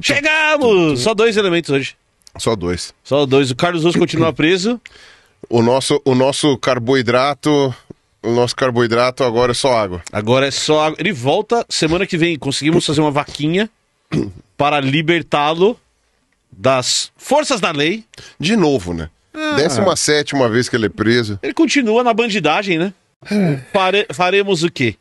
Chegamos! Só dois elementos hoje. Só dois. Só dois. O Carlos Russo continua preso. O nosso, o nosso carboidrato. O nosso carboidrato agora é só água. Agora é só água. Ele volta semana que vem. Conseguimos fazer uma vaquinha para libertá-lo das forças da lei. De novo, né? Ah. 17 vez que ele é preso. Ele continua na bandidagem, né? É. Fare... faremos o quê?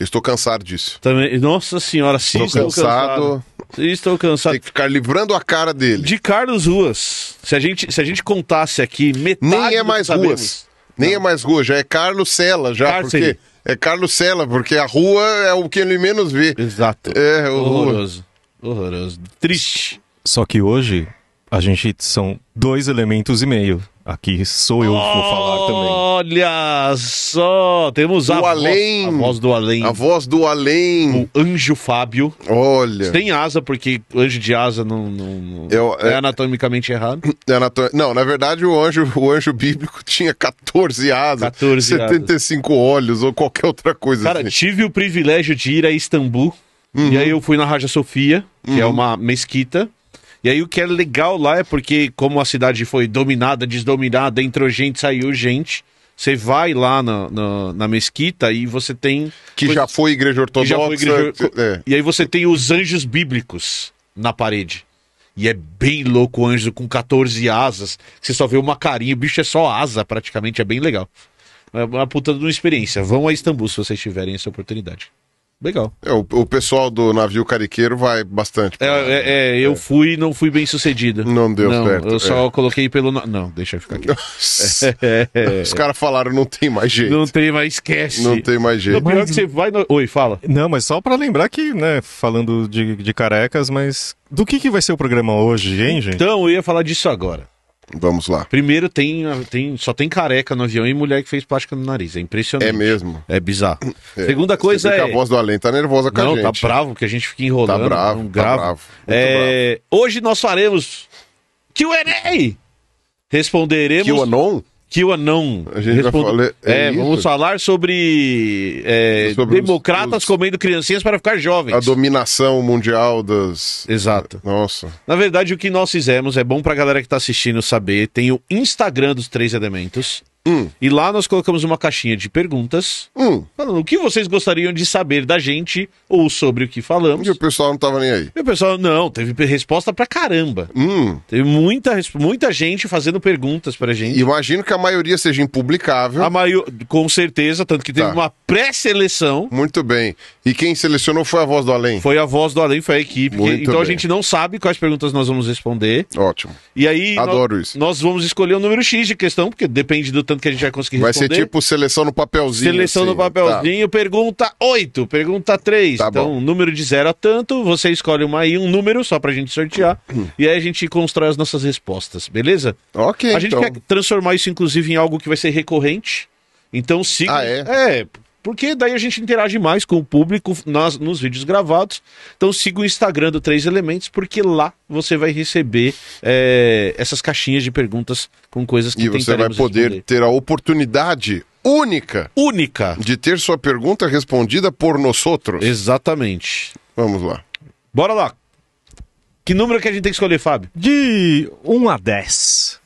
estou cansado disso. Também, nossa senhora, sim, estou, estou cansado. cansado. Sim, estou cansado. Tem que ficar livrando a cara dele. De Carlos Ruas. Se a gente, se a gente contasse aqui metade Nem é mais sabemos, Ruas. Nem é não. é mais Ruas, já é Carlos Sela, já, porque é Carlos Sela, porque a rua é o que ele menos vê. Exato. É, horroroso. Horroroso. Triste. Só que hoje a gente são dois elementos e meio. Aqui sou eu que vou falar também. Olha só, temos a, voz, a voz do além. A voz do além. O anjo Fábio. Olha. tem asa, porque anjo de asa não, não eu, é, é, anatomicamente errado. É anatom... Não, na verdade o anjo, o anjo bíblico tinha 14 asas, 14 75 asas. olhos ou qualquer outra coisa. Cara, assim. tive o privilégio de ir a Istambul. Uhum. E aí eu fui na Raja Sofia, que é uhum. é uma mesquita. E aí o que é legal lá é porque, como a cidade foi dominada, desdominada, entrou gente, saiu gente. Você vai lá na, na, na, mesquita e você tem. Que coisa... já foi igreja ortodoxa. Foi igreja... É, é. E aí você tem os anjos bíblicos na parede. E é bem louco o anjo com 14 asas. Você só vê uma carinha, o bicho é só asa praticamente, é bem legal. É uma puta de uma experiência. Vão a Istambul se vocês tiverem essa oportunidade. Legal. É, o, o pessoal do navio cariqueiro vai bastante. Pra... É, é, né? é, eu é. fui e não fui bem sucedido. Não deu não, certo. Eu só é. coloquei pelo. Não, deixa eu ficar aqui. Os caras falaram, não tem mais jeito. Não tem mais, esquece. Não tem mais jeito. O pior mas... que você vai. No... Oi, fala. Não, mas só para lembrar que, né, falando de, de carecas, mas do que, que vai ser o programa hoje, hein, gente? Então, eu ia falar disso agora. Vamos lá. Primeiro tem, tem só tem careca no avião e mulher que fez plástica no nariz. É impressionante. É mesmo. É bizarro. É, Segunda coisa é. A voz do além tá nervosa com não, a gente. Não, tá bravo que a gente fica enrolando. Tá bravo. Não Tá bravo, é... bravo. Hoje nós faremos Q&A. Responderemos. QAnon? QAnon. A gente Respondo... vai falar... é, é vamos falar sobre, é, sobre democratas os... comendo criancinhas para ficar jovens. A dominação mundial das. Exato. Nossa. Na verdade, o que nós fizemos é bom para a galera que está assistindo saber. Tem o Instagram dos Três Elementos. Hum. E lá nós colocamos uma caixinha de perguntas, hum. falando o que vocês gostariam de saber da gente ou sobre o que falamos. E o pessoal não tava nem aí. E o pessoal, não, teve resposta pra caramba. Hum. Teve muita, muita gente fazendo perguntas pra gente. Imagino que a maioria seja impublicável. A maior Com certeza, tanto que teve tá. uma pré-seleção. Muito bem. E quem selecionou foi a voz do além? Foi a voz do além, foi a equipe. Que, então bem. a gente não sabe quais perguntas nós vamos responder. Ótimo. E aí. Adoro nós, isso. Nós vamos escolher o um número X de questão, porque depende do tanto que a gente vai conseguir responder. Vai ser tipo seleção no papelzinho. Seleção assim, no tá. papelzinho, tá. pergunta 8, pergunta 3. Tá então, bom. número de zero a tanto, você escolhe uma aí, um número só pra gente sortear. Hum. e aí a gente constrói as nossas respostas, beleza? Ok. A gente então. quer transformar isso, inclusive, em algo que vai ser recorrente. Então siga. Ah, é? É, porque daí a gente interage mais com o público nas, nos vídeos gravados. Então siga o Instagram do Três Elementos, porque lá você vai receber é, essas caixinhas de perguntas com coisas que E você vai poder responder. ter a oportunidade única. Única. De ter sua pergunta respondida por nós outros. Exatamente. Vamos lá. Bora lá. Que número que a gente tem que escolher, Fábio? De 1 a 10.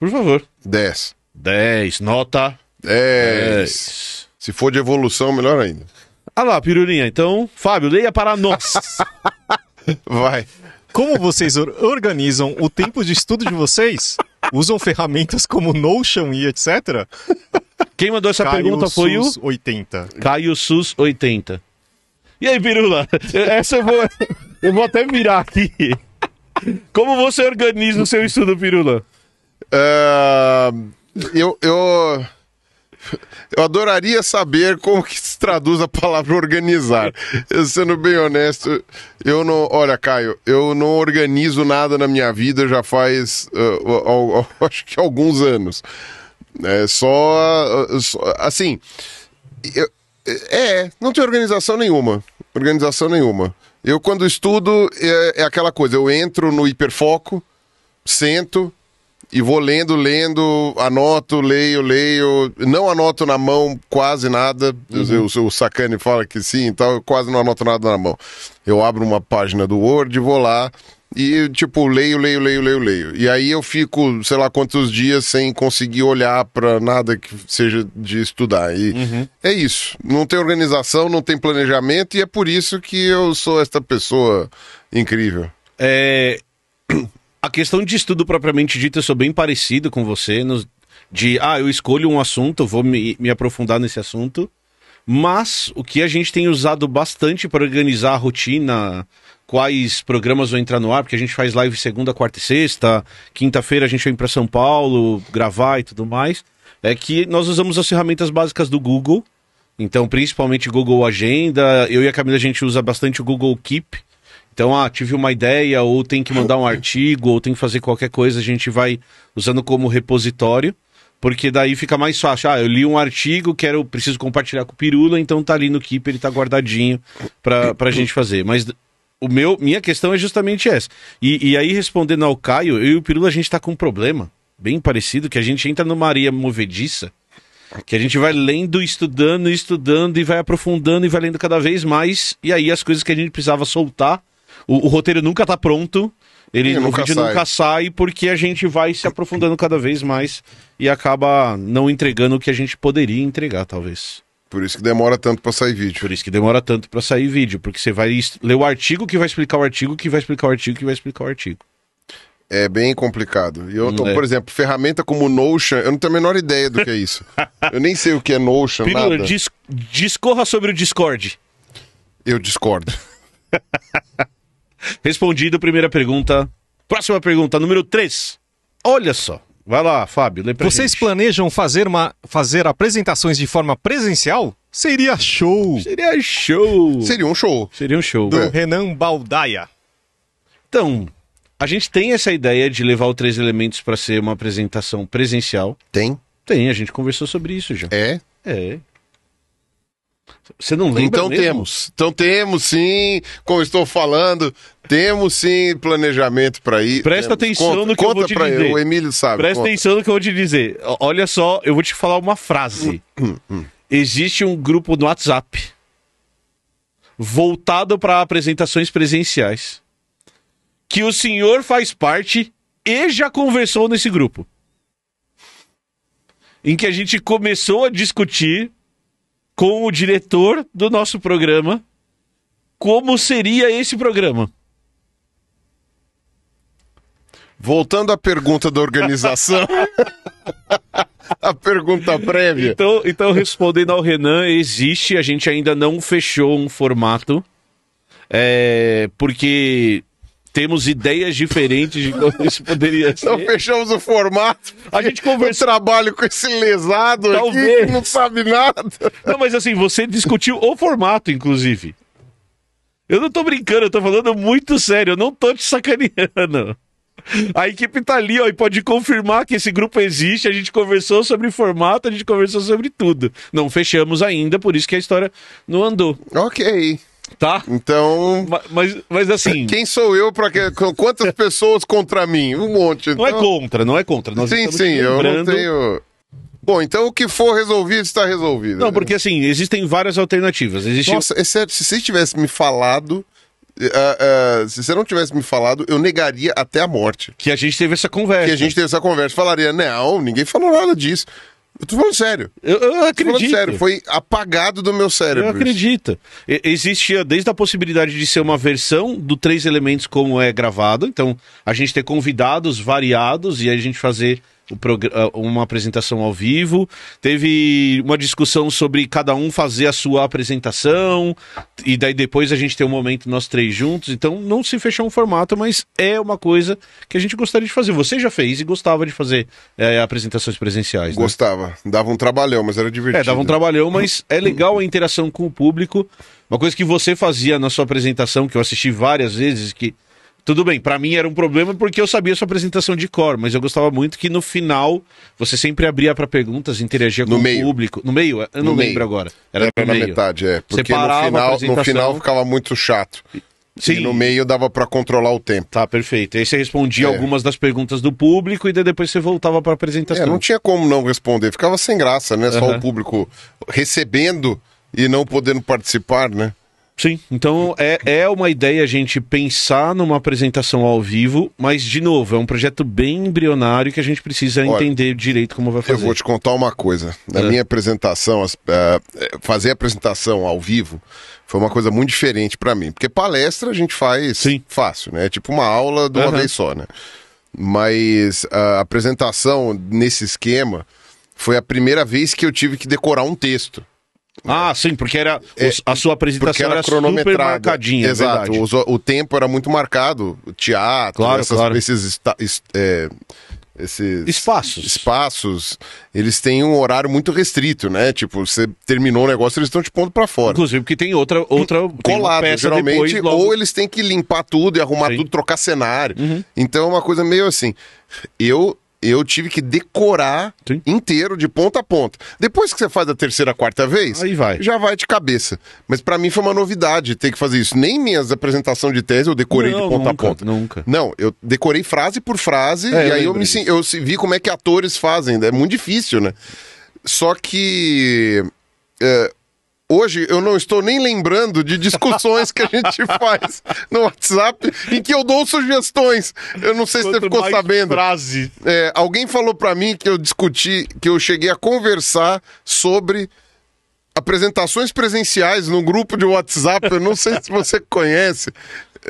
Por favor. 10. 10. Nota 10. 10. Se for de evolução, melhor ainda. Ah lá, Pirulinha, então, Fábio, leia para nós. Vai. Como vocês organizam o tempo de estudo de vocês? Usam ferramentas como Notion e etc? Quem mandou essa Caio pergunta foi Sus o 80. Caio Sus 80. E aí, Pirula? Essa eu vou, eu vou até virar aqui. Como você organiza o seu estudo, Pirula? Uh, eu, eu eu adoraria saber como que se traduz a palavra organizar. Eu, sendo bem honesto, eu não. Olha, Caio, eu não organizo nada na minha vida já faz uh, uh, uh, acho que alguns anos. É só, eh, só assim. Eu, eh, é, não tem organização nenhuma. Organização nenhuma. Eu, quando estudo, é, é aquela coisa: eu entro no hiperfoco, sento, e vou lendo, lendo, anoto, leio, leio. Não anoto na mão quase nada. Uhum. O, o Sacani fala que sim, então eu quase não anoto nada na mão. Eu abro uma página do Word, vou lá e, tipo, leio, leio, leio, leio, leio. E aí eu fico, sei lá quantos dias sem conseguir olhar para nada que seja de estudar. E uhum. é isso. Não tem organização, não tem planejamento e é por isso que eu sou esta pessoa incrível. É. A questão de estudo propriamente dita, eu sou bem parecido com você, no, de, ah, eu escolho um assunto, vou me, me aprofundar nesse assunto, mas o que a gente tem usado bastante para organizar a rotina, quais programas vão entrar no ar, porque a gente faz live segunda, quarta e sexta, quinta-feira a gente vem para São Paulo gravar e tudo mais, é que nós usamos as ferramentas básicas do Google, então principalmente Google Agenda, eu e a Camila a gente usa bastante o Google Keep, então, ah, tive uma ideia, ou tem que mandar um artigo, ou tem que fazer qualquer coisa, a gente vai usando como repositório, porque daí fica mais fácil. Ah, eu li um artigo, quero, preciso compartilhar com o Pirula, então tá ali no Keep, ele tá guardadinho pra, pra gente fazer. Mas o meu, minha questão é justamente essa. E, e aí, respondendo ao Caio, eu e o Pirula, a gente tá com um problema bem parecido, que a gente entra numa areia movediça, que a gente vai lendo, estudando, estudando, e vai aprofundando, e vai lendo cada vez mais, e aí as coisas que a gente precisava soltar o, o roteiro nunca tá pronto. Ele, nunca o vídeo sai. nunca sai porque a gente vai se aprofundando cada vez mais e acaba não entregando o que a gente poderia entregar, talvez. Por isso que demora tanto para sair vídeo. Por isso que demora tanto para sair vídeo, porque você vai ler o artigo que vai explicar o artigo que vai explicar o artigo que vai explicar o artigo. É bem complicado. E eu tô, é. por exemplo, ferramenta como Notion, eu não tenho a menor ideia do que é isso. eu nem sei o que é Notion, Pirula, nada. Dis discorra sobre o Discord. Eu discordo. Respondido, primeira pergunta. Próxima pergunta, número 3. Olha só. Vai lá, Fábio, lê pra Vocês gente. planejam fazer, uma, fazer apresentações de forma presencial? Seria show. Seria show. Seria um show. Seria um show. Do é. Renan Baldaia. Então, a gente tem essa ideia de levar o Três Elementos para ser uma apresentação presencial. Tem? Tem, a gente conversou sobre isso já. É? É. Você não lembra Então mesmo? temos. Então temos sim, como estou falando, temos sim planejamento para ir. Presta temos. atenção conta, no que eu vou te pra dizer. Eu, o Emílio sabe. Presta conta. atenção no que eu vou te dizer. Olha só, eu vou te falar uma frase. Existe um grupo no WhatsApp voltado para apresentações presenciais que o senhor faz parte e já conversou nesse grupo. Em que a gente começou a discutir com o diretor do nosso programa como seria esse programa. Voltando à pergunta da organização. a pergunta prévia. Então, então, respondendo ao Renan, existe, a gente ainda não fechou um formato. É, porque temos ideias diferentes de como isso poderia então, ser. Então fechamos o formato. A gente conversa. trabalho com esse lesado aqui que não sabe nada. Não, mas assim, você discutiu o formato, inclusive. Eu não tô brincando, eu tô falando muito sério, eu não tô te sacaneando. A equipe tá ali, ó, e pode confirmar que esse grupo existe. A gente conversou sobre formato, a gente conversou sobre tudo. Não fechamos ainda, por isso que a história não andou. Ok. Tá? Então. Mas, mas assim. Quem sou eu para que. Quantas pessoas contra mim? Um monte. Então... Não é então. contra, não é contra. Nós sim, sim, lembrando... eu não tenho. Bom, então o que for resolvido está resolvido. Não, né? porque assim, existem várias alternativas. Existe... Nossa, exceto, é se você tivesse me falado. Uh, uh, se você não tivesse me falado, eu negaria até a morte. Que a gente teve essa conversa. Que a gente teve essa conversa. Falaria, não, ninguém falou nada disso. Eu tô falando sério. Eu, eu acredito. Tô falando sério, foi apagado do meu cérebro. Eu acredito. E existia desde a possibilidade de ser uma versão do Três Elementos como é gravado, então a gente ter convidados variados e a gente fazer ah, uma apresentação ao vivo, teve uma discussão sobre cada um fazer a sua apresentação, e daí depois a gente tem um momento nós três juntos. Então não se fechou um formato, mas é uma coisa que a gente gostaria de fazer. Você já fez e gostava de fazer é, apresentações presenciais. Né? Gostava, dava um trabalhão, mas era divertido. É, dava um trabalhão, mas é legal a interação com o público. Uma coisa que você fazia na sua apresentação, que eu assisti várias vezes, que tudo bem, para mim era um problema porque eu sabia sua apresentação de cor, mas eu gostava muito que no final você sempre abria para perguntas, interagia com no o meio. público. No meio? Eu não no lembro meio. agora. Era, era na meio. metade, é. Porque no final, no final ficava muito chato. Sim. E no meio dava para controlar o tempo. Tá, perfeito. Aí você respondia é. algumas das perguntas do público e depois você voltava para a apresentação. É, não tinha como não responder, ficava sem graça, né? Só o público recebendo e não podendo participar, né? Sim, então é, é uma ideia a gente pensar numa apresentação ao vivo, mas, de novo, é um projeto bem embrionário que a gente precisa Olha, entender direito como vai fazer. Eu vou te contar uma coisa. Na é. minha apresentação, as, uh, fazer a apresentação ao vivo foi uma coisa muito diferente para mim. Porque palestra a gente faz Sim. fácil, né? É tipo uma aula de uma uhum. vez só, né? Mas a apresentação nesse esquema foi a primeira vez que eu tive que decorar um texto. Ah, sim, porque era é, a sua apresentação era, era super marcadinha, é Exato, o, o, tempo era muito marcado, teatro, claro, essas, claro. esses esta, é, esses espaços. espaços, eles têm um horário muito restrito, né? Tipo, você terminou o negócio, eles estão te pondo para fora. Inclusive, porque tem outra outra colada, geralmente, depois, logo... ou eles têm que limpar tudo e arrumar Sim. tudo, trocar cenário. Uhum. Então é uma coisa meio assim. Eu eu tive que decorar Sim. inteiro, de ponta a ponta. Depois que você faz a terceira, quarta vez, Aí vai. já vai de cabeça. Mas para mim foi uma novidade ter que fazer isso. Nem minhas apresentações de tese eu decorei não, de ponta nunca, a ponta. Nunca. Não, eu decorei frase por frase é, e aí eu, me, eu vi como é que atores fazem. Né? É muito difícil, né? Só que. É, Hoje eu não estou nem lembrando de discussões que a gente faz no WhatsApp em que eu dou sugestões. Eu não sei Quanto se você ficou sabendo. Frase. É, alguém falou para mim que eu discuti, que eu cheguei a conversar sobre apresentações presenciais num grupo de WhatsApp. Eu não sei se você conhece,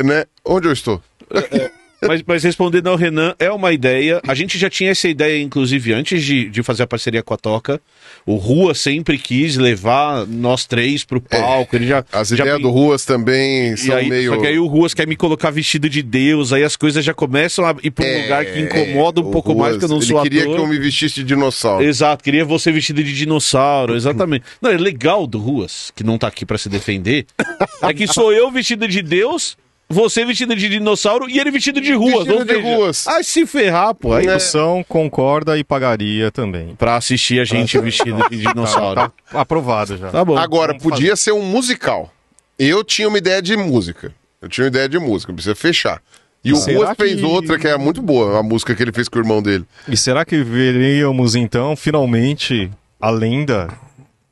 né? Onde eu estou? É, é mas, mas, respondendo ao Renan, é uma ideia. A gente já tinha essa ideia, inclusive, antes de, de fazer a parceria com a Toca. O Rua sempre quis levar nós três pro é, palco. É. Ele já, as já... ideias do Ruas também são aí, meio. Só que aí o Ruas quer me colocar vestido de Deus, aí as coisas já começam a ir pra um é, lugar que é, incomoda um pouco Ruas, mais, que eu não sou ator. Ele queria que eu me vestisse de dinossauro. Exato, queria você vestido de dinossauro, exatamente. não, é legal do Ruas, que não tá aqui para se defender, é que sou eu vestido de Deus você vestido de dinossauro e ele vestido de ruas. Vestido de ruas. Ah, se ferrar, pô. A emoção é. concorda e pagaria também. Pra assistir a gente tá. vestido de tá dinossauro. Tá, tá aprovado já. Tá bom. Agora, Vamos podia fazer. ser um musical. Eu tinha uma ideia de música. Eu tinha uma ideia de música, precisa fechar. E o será Ruas que... fez outra que é muito boa, a música que ele fez com o irmão dele. E será que veríamos então, finalmente, a lenda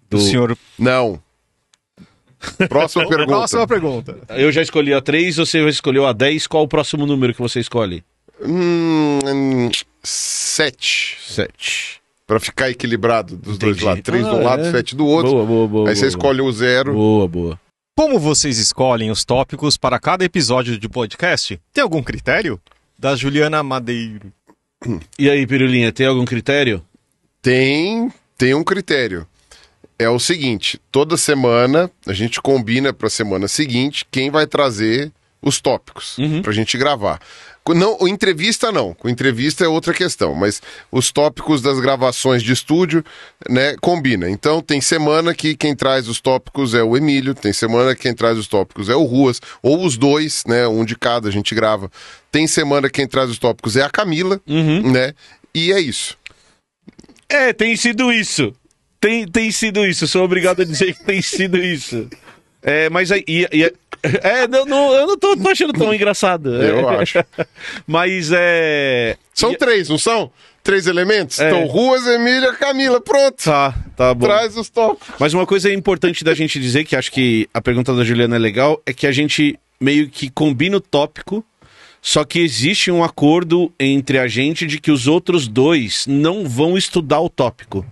do, do senhor. Não. Próxima pergunta. Próxima pergunta. Eu já escolhi a 3, você escolheu a 10. Qual o próximo número que você escolhe? Hum, 7. 7. Pra ficar equilibrado dos Entendi. dois lados. 3 ah, de um ah, é. lado, 7 do outro. Boa, boa, boa. Aí boa, você escolhe o zero. Boa, boa. Como vocês escolhem os tópicos para cada episódio de podcast? Tem algum critério? Da Juliana Madeiro. E aí, Pirulinha, tem algum critério? Tem, tem um critério é o seguinte: toda semana a gente combina para a semana seguinte quem vai trazer os tópicos uhum. para a gente gravar. Não, entrevista não. Com entrevista é outra questão, mas os tópicos das gravações de estúdio, né, combina. Então tem semana que quem traz os tópicos é o Emílio, tem semana que quem traz os tópicos é o Ruas, ou os dois, né, um de cada a gente grava. Tem semana que quem traz os tópicos é a Camila, uhum. né? E é isso. É, tem sido isso. Tem, tem sido isso, sou obrigado a dizer que tem sido isso. É, mas aí. E, e, é, eu é, não, eu não tô, tô achando tão engraçado. É. Eu acho. Mas é. São e... três, não são? Três elementos? É. Então, Ruas, Emília, Camila, pronto. Tá, tá bom. Traz os top. Mas uma coisa importante da gente dizer, que acho que a pergunta da Juliana é legal, é que a gente meio que combina o tópico, só que existe um acordo entre a gente de que os outros dois não vão estudar o tópico.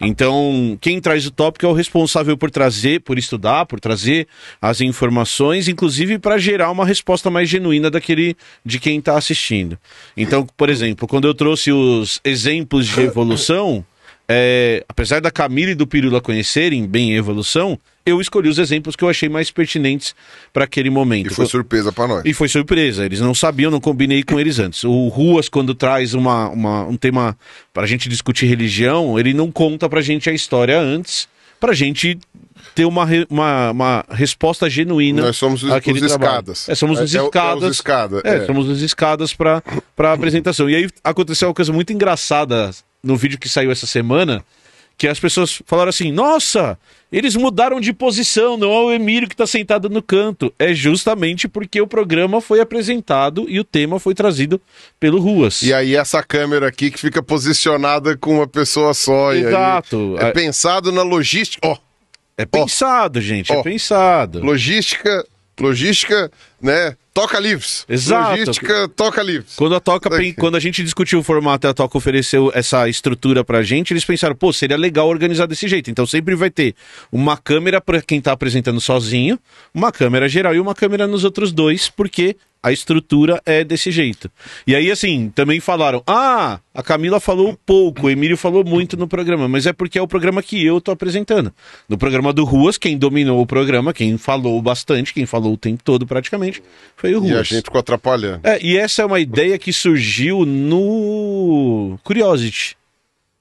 Então, quem traz o tópico é o responsável por trazer, por estudar, por trazer as informações, inclusive para gerar uma resposta mais genuína daquele de quem está assistindo. Então, por exemplo, quando eu trouxe os exemplos de evolução, é, apesar da Camila e do Pirula conhecerem bem a evolução, eu escolhi os exemplos que eu achei mais pertinentes para aquele momento. E foi surpresa para nós. E foi surpresa, eles não sabiam, não combinei com eles antes. O Ruas, quando traz uma, uma um tema para a gente discutir religião, ele não conta para a gente a história antes, para a gente ter uma, uma, uma, resposta genuína. Nós somos os, os escadas. É, somos os é, é, é escadas. É, escada, é, somos os escadas para a apresentação. E aí aconteceu uma coisa muito engraçada no vídeo que saiu essa semana, que as pessoas falaram assim: nossa, eles mudaram de posição, não é o Emílio que está sentado no canto. É justamente porque o programa foi apresentado e o tema foi trazido pelo Ruas. E aí, essa câmera aqui que fica posicionada com uma pessoa só. Exato. é pensado na logística. Ó. Oh. É pensado, oh. gente, oh. é pensado. Logística, logística né? Toca livres. Exato. Logística, toca livres. Quando a, toca, quando a gente discutiu o formato e a Toca ofereceu essa estrutura pra gente, eles pensaram, pô, seria legal organizar desse jeito. Então sempre vai ter uma câmera para quem tá apresentando sozinho, uma câmera geral e uma câmera nos outros dois, porque a estrutura é desse jeito. E aí, assim, também falaram: ah, a Camila falou pouco, o Emílio falou muito no programa, mas é porque é o programa que eu tô apresentando. No programa do Ruas, quem dominou o programa, quem falou bastante, quem falou o tempo todo praticamente, gente foi o E a gente ficou atrapalhando. É, e essa é uma ideia que surgiu no Curiosity.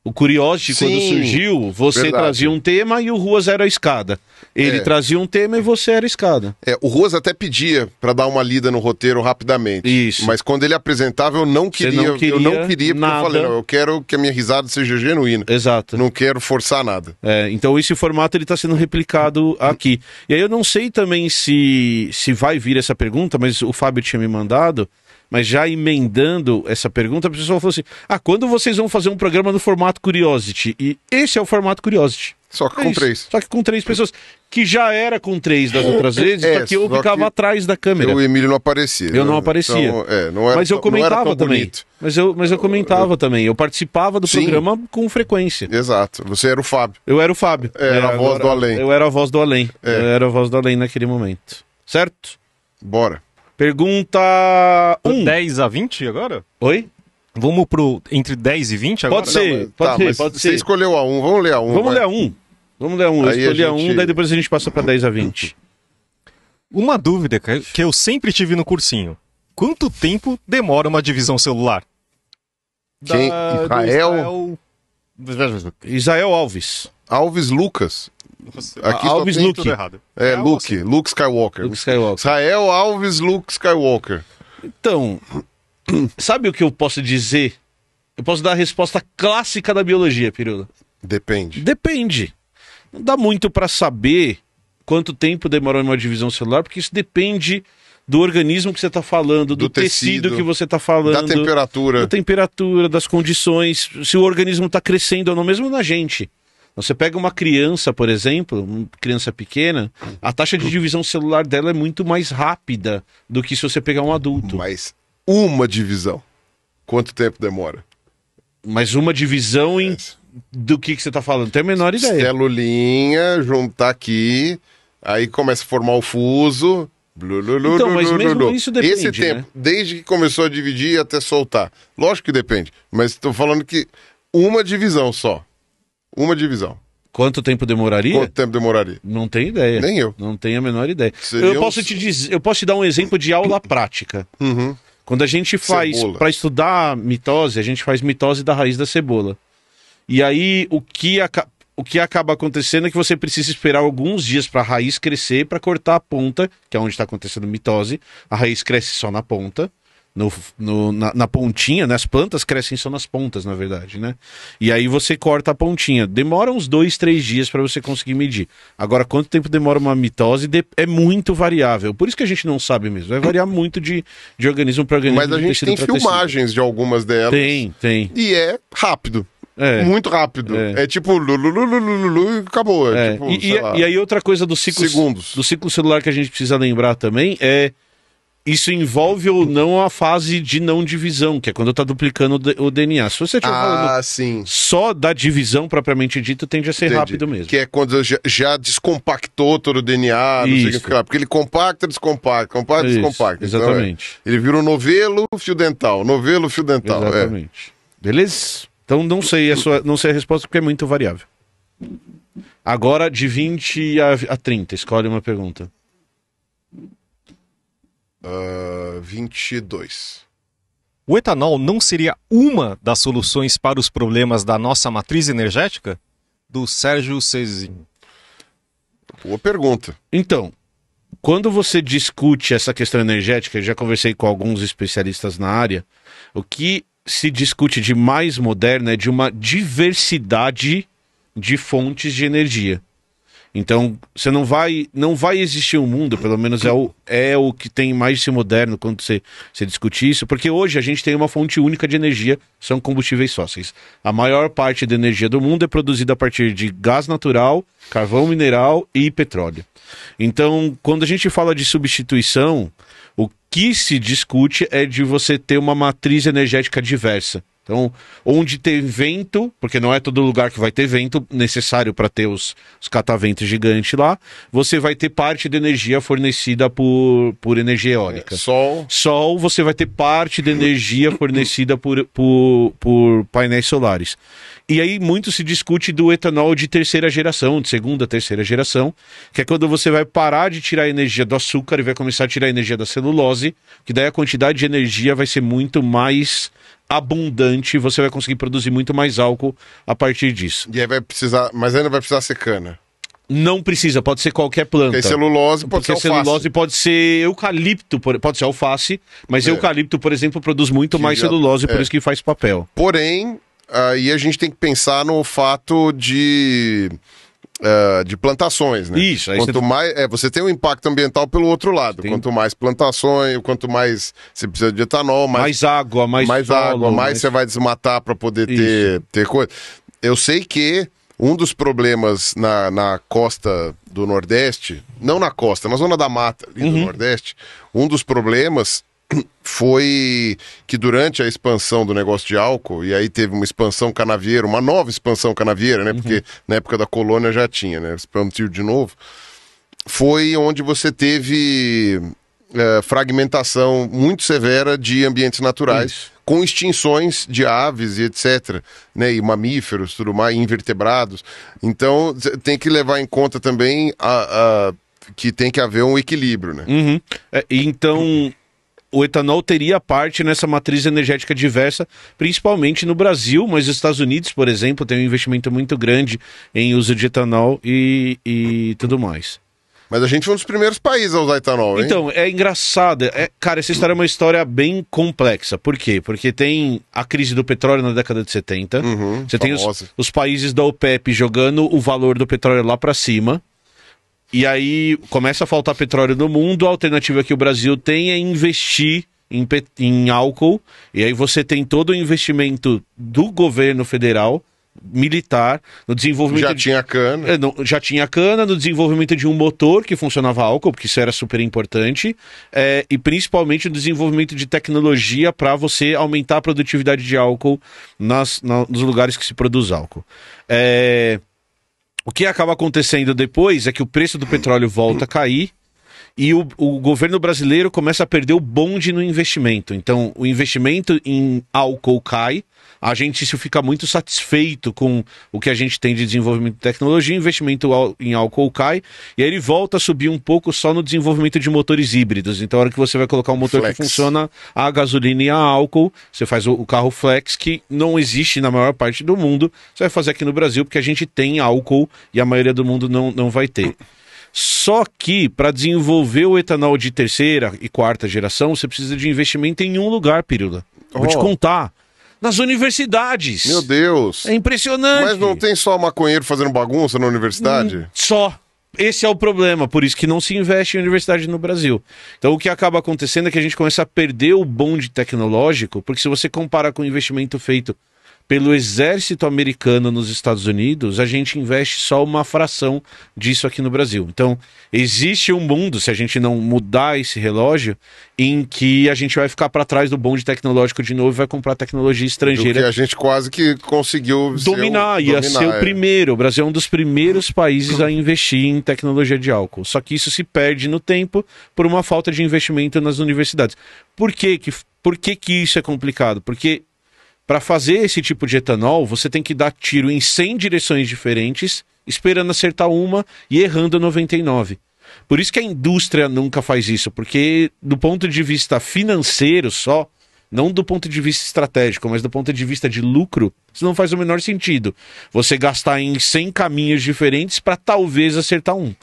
O Curiosity, quando surgiu, você verdade. trazia um tema e o Ruas era a escada. Ele é. trazia um tema e você era a escada. É, o Ruas até pedia para dar uma lida no roteiro rapidamente. Isso. Mas quando ele apresentava, eu não queria. Não queria eu não queria, porque nada. eu falei, não, eu quero que a minha risada seja genuína. Exato. Não quero forçar nada. É, então esse formato ele tá sendo replicado aqui. E aí eu não sei também se, se vai vir essa pergunta, mas o Fábio tinha me mandado mas já emendando essa pergunta, a pessoa falou assim: ah, quando vocês vão fazer um programa no formato Curiosity? E esse é o formato Curiosity. Só que é com isso. três. Só que com três pessoas. Que já era com três das outras é, vezes, é, só que eu só ficava que atrás da câmera. O Emílio não aparecia. Eu não né? aparecia. Então, é, não era, mas eu comentava também. Mas eu, mas eu comentava eu, também. Eu participava do sim. programa com frequência. Exato. Você era o Fábio. Eu era o Fábio. Era, é, era a é, voz agora, do além. Eu era a voz do além. Eu era a voz do além naquele momento. Certo? Bora. Pergunta 1. 10 a 20 agora? Oi? Vamos pro entre 10 e 20 agora? Pode ser, Não, pode, tá, ser pode ser. Você escolheu a 1, vamos ler a 1. vamos vai. ler a 1. Vamos ler a 1. Aí eu escolhi a, gente... a 1, daí depois a gente passa para 10 a 20. Uma dúvida que eu sempre tive no cursinho. Quanto tempo demora uma divisão celular? Quem? Da... Israel... Israel... Israel Alves. Alves Lucas. Aqui Alves Luke. É, é, Luke, Luke Skywalker. Luke Skywalker. Israel Alves Luke Skywalker. Então, sabe o que eu posso dizer? Eu posso dar a resposta clássica da biologia, Pirula. Depende. Depende. Não dá muito para saber quanto tempo demorou uma divisão celular, porque isso depende do organismo que você está falando, do, do tecido, tecido, que você está falando, da temperatura, da temperatura, das condições, se o organismo está crescendo ou não, mesmo na gente. Você pega uma criança, por exemplo, uma criança pequena, a taxa de divisão celular dela é muito mais rápida do que se você pegar um adulto. Mas uma divisão, quanto tempo demora? Mas uma divisão em... do que, que você está falando? Tem a menor ideia. Celulinha, juntar aqui, aí começa a formar o fuso. então, mas mesmo isso depende, Esse né? tempo, né? desde que começou a dividir até soltar. Lógico que depende, mas estou falando que uma divisão só. Uma divisão. Quanto tempo demoraria? Quanto tempo demoraria? Não tenho ideia. Nem eu. Não tenho a menor ideia. eu posso uns... te dizer, eu posso te dar um exemplo de aula prática. Uhum. Quando a gente faz para estudar mitose, a gente faz mitose da raiz da cebola. E aí o que o que acaba acontecendo é que você precisa esperar alguns dias para a raiz crescer para cortar a ponta, que é onde está acontecendo mitose. A raiz cresce só na ponta no, no na, na, pontinha, né? As plantas crescem só nas pontas, na verdade, né? E aí você corta a pontinha. Demora uns dois, três dias para você conseguir medir. Agora, quanto tempo demora uma mitose é muito variável. Por isso que a gente não sabe mesmo. Vai variar muito de, de organismo para organismo. Mas a gente tem filmagens tecido. de algumas delas. Tem, tem. E é rápido. É. Muito rápido. É, é tipo lululululu e acabou. É, é. Tipo, e, e, e, aí outra coisa do ciclo, Segundos. do ciclo celular que a gente precisa lembrar também é isso envolve ou não a fase de não divisão, que é quando tá duplicando o DNA. Se você estiver ah, falando só da divisão propriamente dita, tende a ser Entendi. rápido mesmo. Que é quando já, já descompactou todo o DNA, sei, porque ele compacta, descompacta, compacta, isso, descompacta. Exatamente. Então, é, ele vira um novelo, fio dental, novelo, fio dental. É. Exatamente. É. Beleza? Então não sei, a sua, não sei a resposta porque é muito variável. Agora, de 20 a, a 30, escolhe uma pergunta. 22. Ah, o etanol não seria uma das soluções para os problemas da nossa matriz energética? Do Sérgio Cezinho. Boa pergunta. Então, quando você discute essa questão energética, eu já conversei com alguns especialistas na área, o que se discute de mais moderno é de uma diversidade de fontes de energia. Então, você não vai, não vai existir um mundo, pelo menos é o, é o que tem mais se moderno quando você, você discute isso, porque hoje a gente tem uma fonte única de energia, são combustíveis fósseis. A maior parte da energia do mundo é produzida a partir de gás natural, carvão mineral e petróleo. Então, quando a gente fala de substituição, o que se discute é de você ter uma matriz energética diversa. Então, onde tem vento, porque não é todo lugar que vai ter vento necessário para ter os, os cataventos gigantes lá, você vai ter parte de energia fornecida por, por energia eólica. É, sol. Sol, você vai ter parte de energia fornecida por, por, por painéis solares. E aí muito se discute do etanol de terceira geração, de segunda, terceira geração, que é quando você vai parar de tirar a energia do açúcar e vai começar a tirar a energia da celulose, que daí a quantidade de energia vai ser muito mais abundante, você vai conseguir produzir muito mais álcool a partir disso. E aí vai precisar, mas ainda vai precisar ser cana. Não precisa, pode ser qualquer planta. Porque celulose pode Porque ser celulose pode ser eucalipto, pode ser alface, mas é. eucalipto, por exemplo, produz muito que mais já, celulose, é. por isso que faz papel. Porém, aí a gente tem que pensar no fato de uh, de plantações, né? Isso. quanto você... mais, é, você tem um impacto ambiental pelo outro lado. Tem... Quanto mais plantações, quanto mais você precisa de etanol, mais, mais água, mais mais solo, água, mais, mais, você vai desmatar para poder ter ter coisa. Eu sei que um dos problemas na, na costa do Nordeste, não na costa, na zona da mata ali uhum. do Nordeste, um dos problemas foi que durante a expansão do negócio de álcool, e aí teve uma expansão canavieira, uma nova expansão canavieira, né? Uhum. Porque na época da colônia já tinha, né? Expandiu de novo. Foi onde você teve é, fragmentação muito severa de ambientes naturais, Isso. com extinções de aves e etc. Né? E mamíferos, tudo mais, invertebrados. Então tem que levar em conta também a, a que tem que haver um equilíbrio, né? Uhum. É, então o etanol teria parte nessa matriz energética diversa, principalmente no Brasil, mas os Estados Unidos, por exemplo, tem um investimento muito grande em uso de etanol e, e tudo mais. Mas a gente foi um dos primeiros países a usar etanol, hein? Então, é engraçado. É, cara, essa história é uma história bem complexa. Por quê? Porque tem a crise do petróleo na década de 70. Uhum, você famosa. tem os, os países da OPEP jogando o valor do petróleo lá para cima. E aí começa a faltar petróleo no mundo, a alternativa que o Brasil tem é investir em, em álcool, e aí você tem todo o investimento do governo federal militar, no desenvolvimento. Já de... tinha cana. É, já tinha cana, no desenvolvimento de um motor que funcionava álcool, porque isso era super importante, é, e principalmente no desenvolvimento de tecnologia para você aumentar a produtividade de álcool nas, na, nos lugares que se produz álcool. É o que acaba acontecendo depois é que o preço do petróleo volta a cair e o, o, governo brasileiro começa a perder o bonde no investimento. Então, o investimento em álcool cai, a gente se fica muito satisfeito com o que a gente tem de desenvolvimento de tecnologia, investimento em álcool cai, e aí ele volta a subir um pouco só no desenvolvimento de motores híbridos. Então, a hora que você vai colocar um motor flex. que funciona a gasolina e a álcool, você faz o, carro flex, que não existe na maior parte do mundo, você vai fazer aqui no Brasil, porque a gente tem álcool e a maioria do mundo não, não vai ter. Só que para desenvolver o etanol de terceira e quarta geração, você precisa de investimento em um lugar, Pirula. Vou oh. te contar nas universidades. Meu Deus. É impressionante. Mas não tem só maconheiro fazendo bagunça na universidade? Hum, só. Esse é o problema, por isso que não se investe em universidade no Brasil. Então o que acaba acontecendo é que a gente começa a perder o bonde tecnológico, porque se você compara com o investimento feito pelo exército americano nos Estados Unidos, a gente investe só uma fração disso aqui no Brasil. Então, existe um mundo, se a gente não mudar esse relógio, em que a gente vai ficar para trás do bonde tecnológico de novo e vai comprar tecnologia estrangeira. Porque a gente quase que conseguiu dominar, ser o, ia dominar, ser o é. primeiro. O Brasil é um dos primeiros países a investir em tecnologia de álcool. Só que isso se perde no tempo por uma falta de investimento nas universidades. Por que que por que, que isso é complicado? Porque para fazer esse tipo de etanol, você tem que dar tiro em 100 direções diferentes, esperando acertar uma e errando 99. Por isso que a indústria nunca faz isso, porque do ponto de vista financeiro só, não do ponto de vista estratégico, mas do ponto de vista de lucro, isso não faz o menor sentido. Você gastar em 100 caminhos diferentes para talvez acertar um.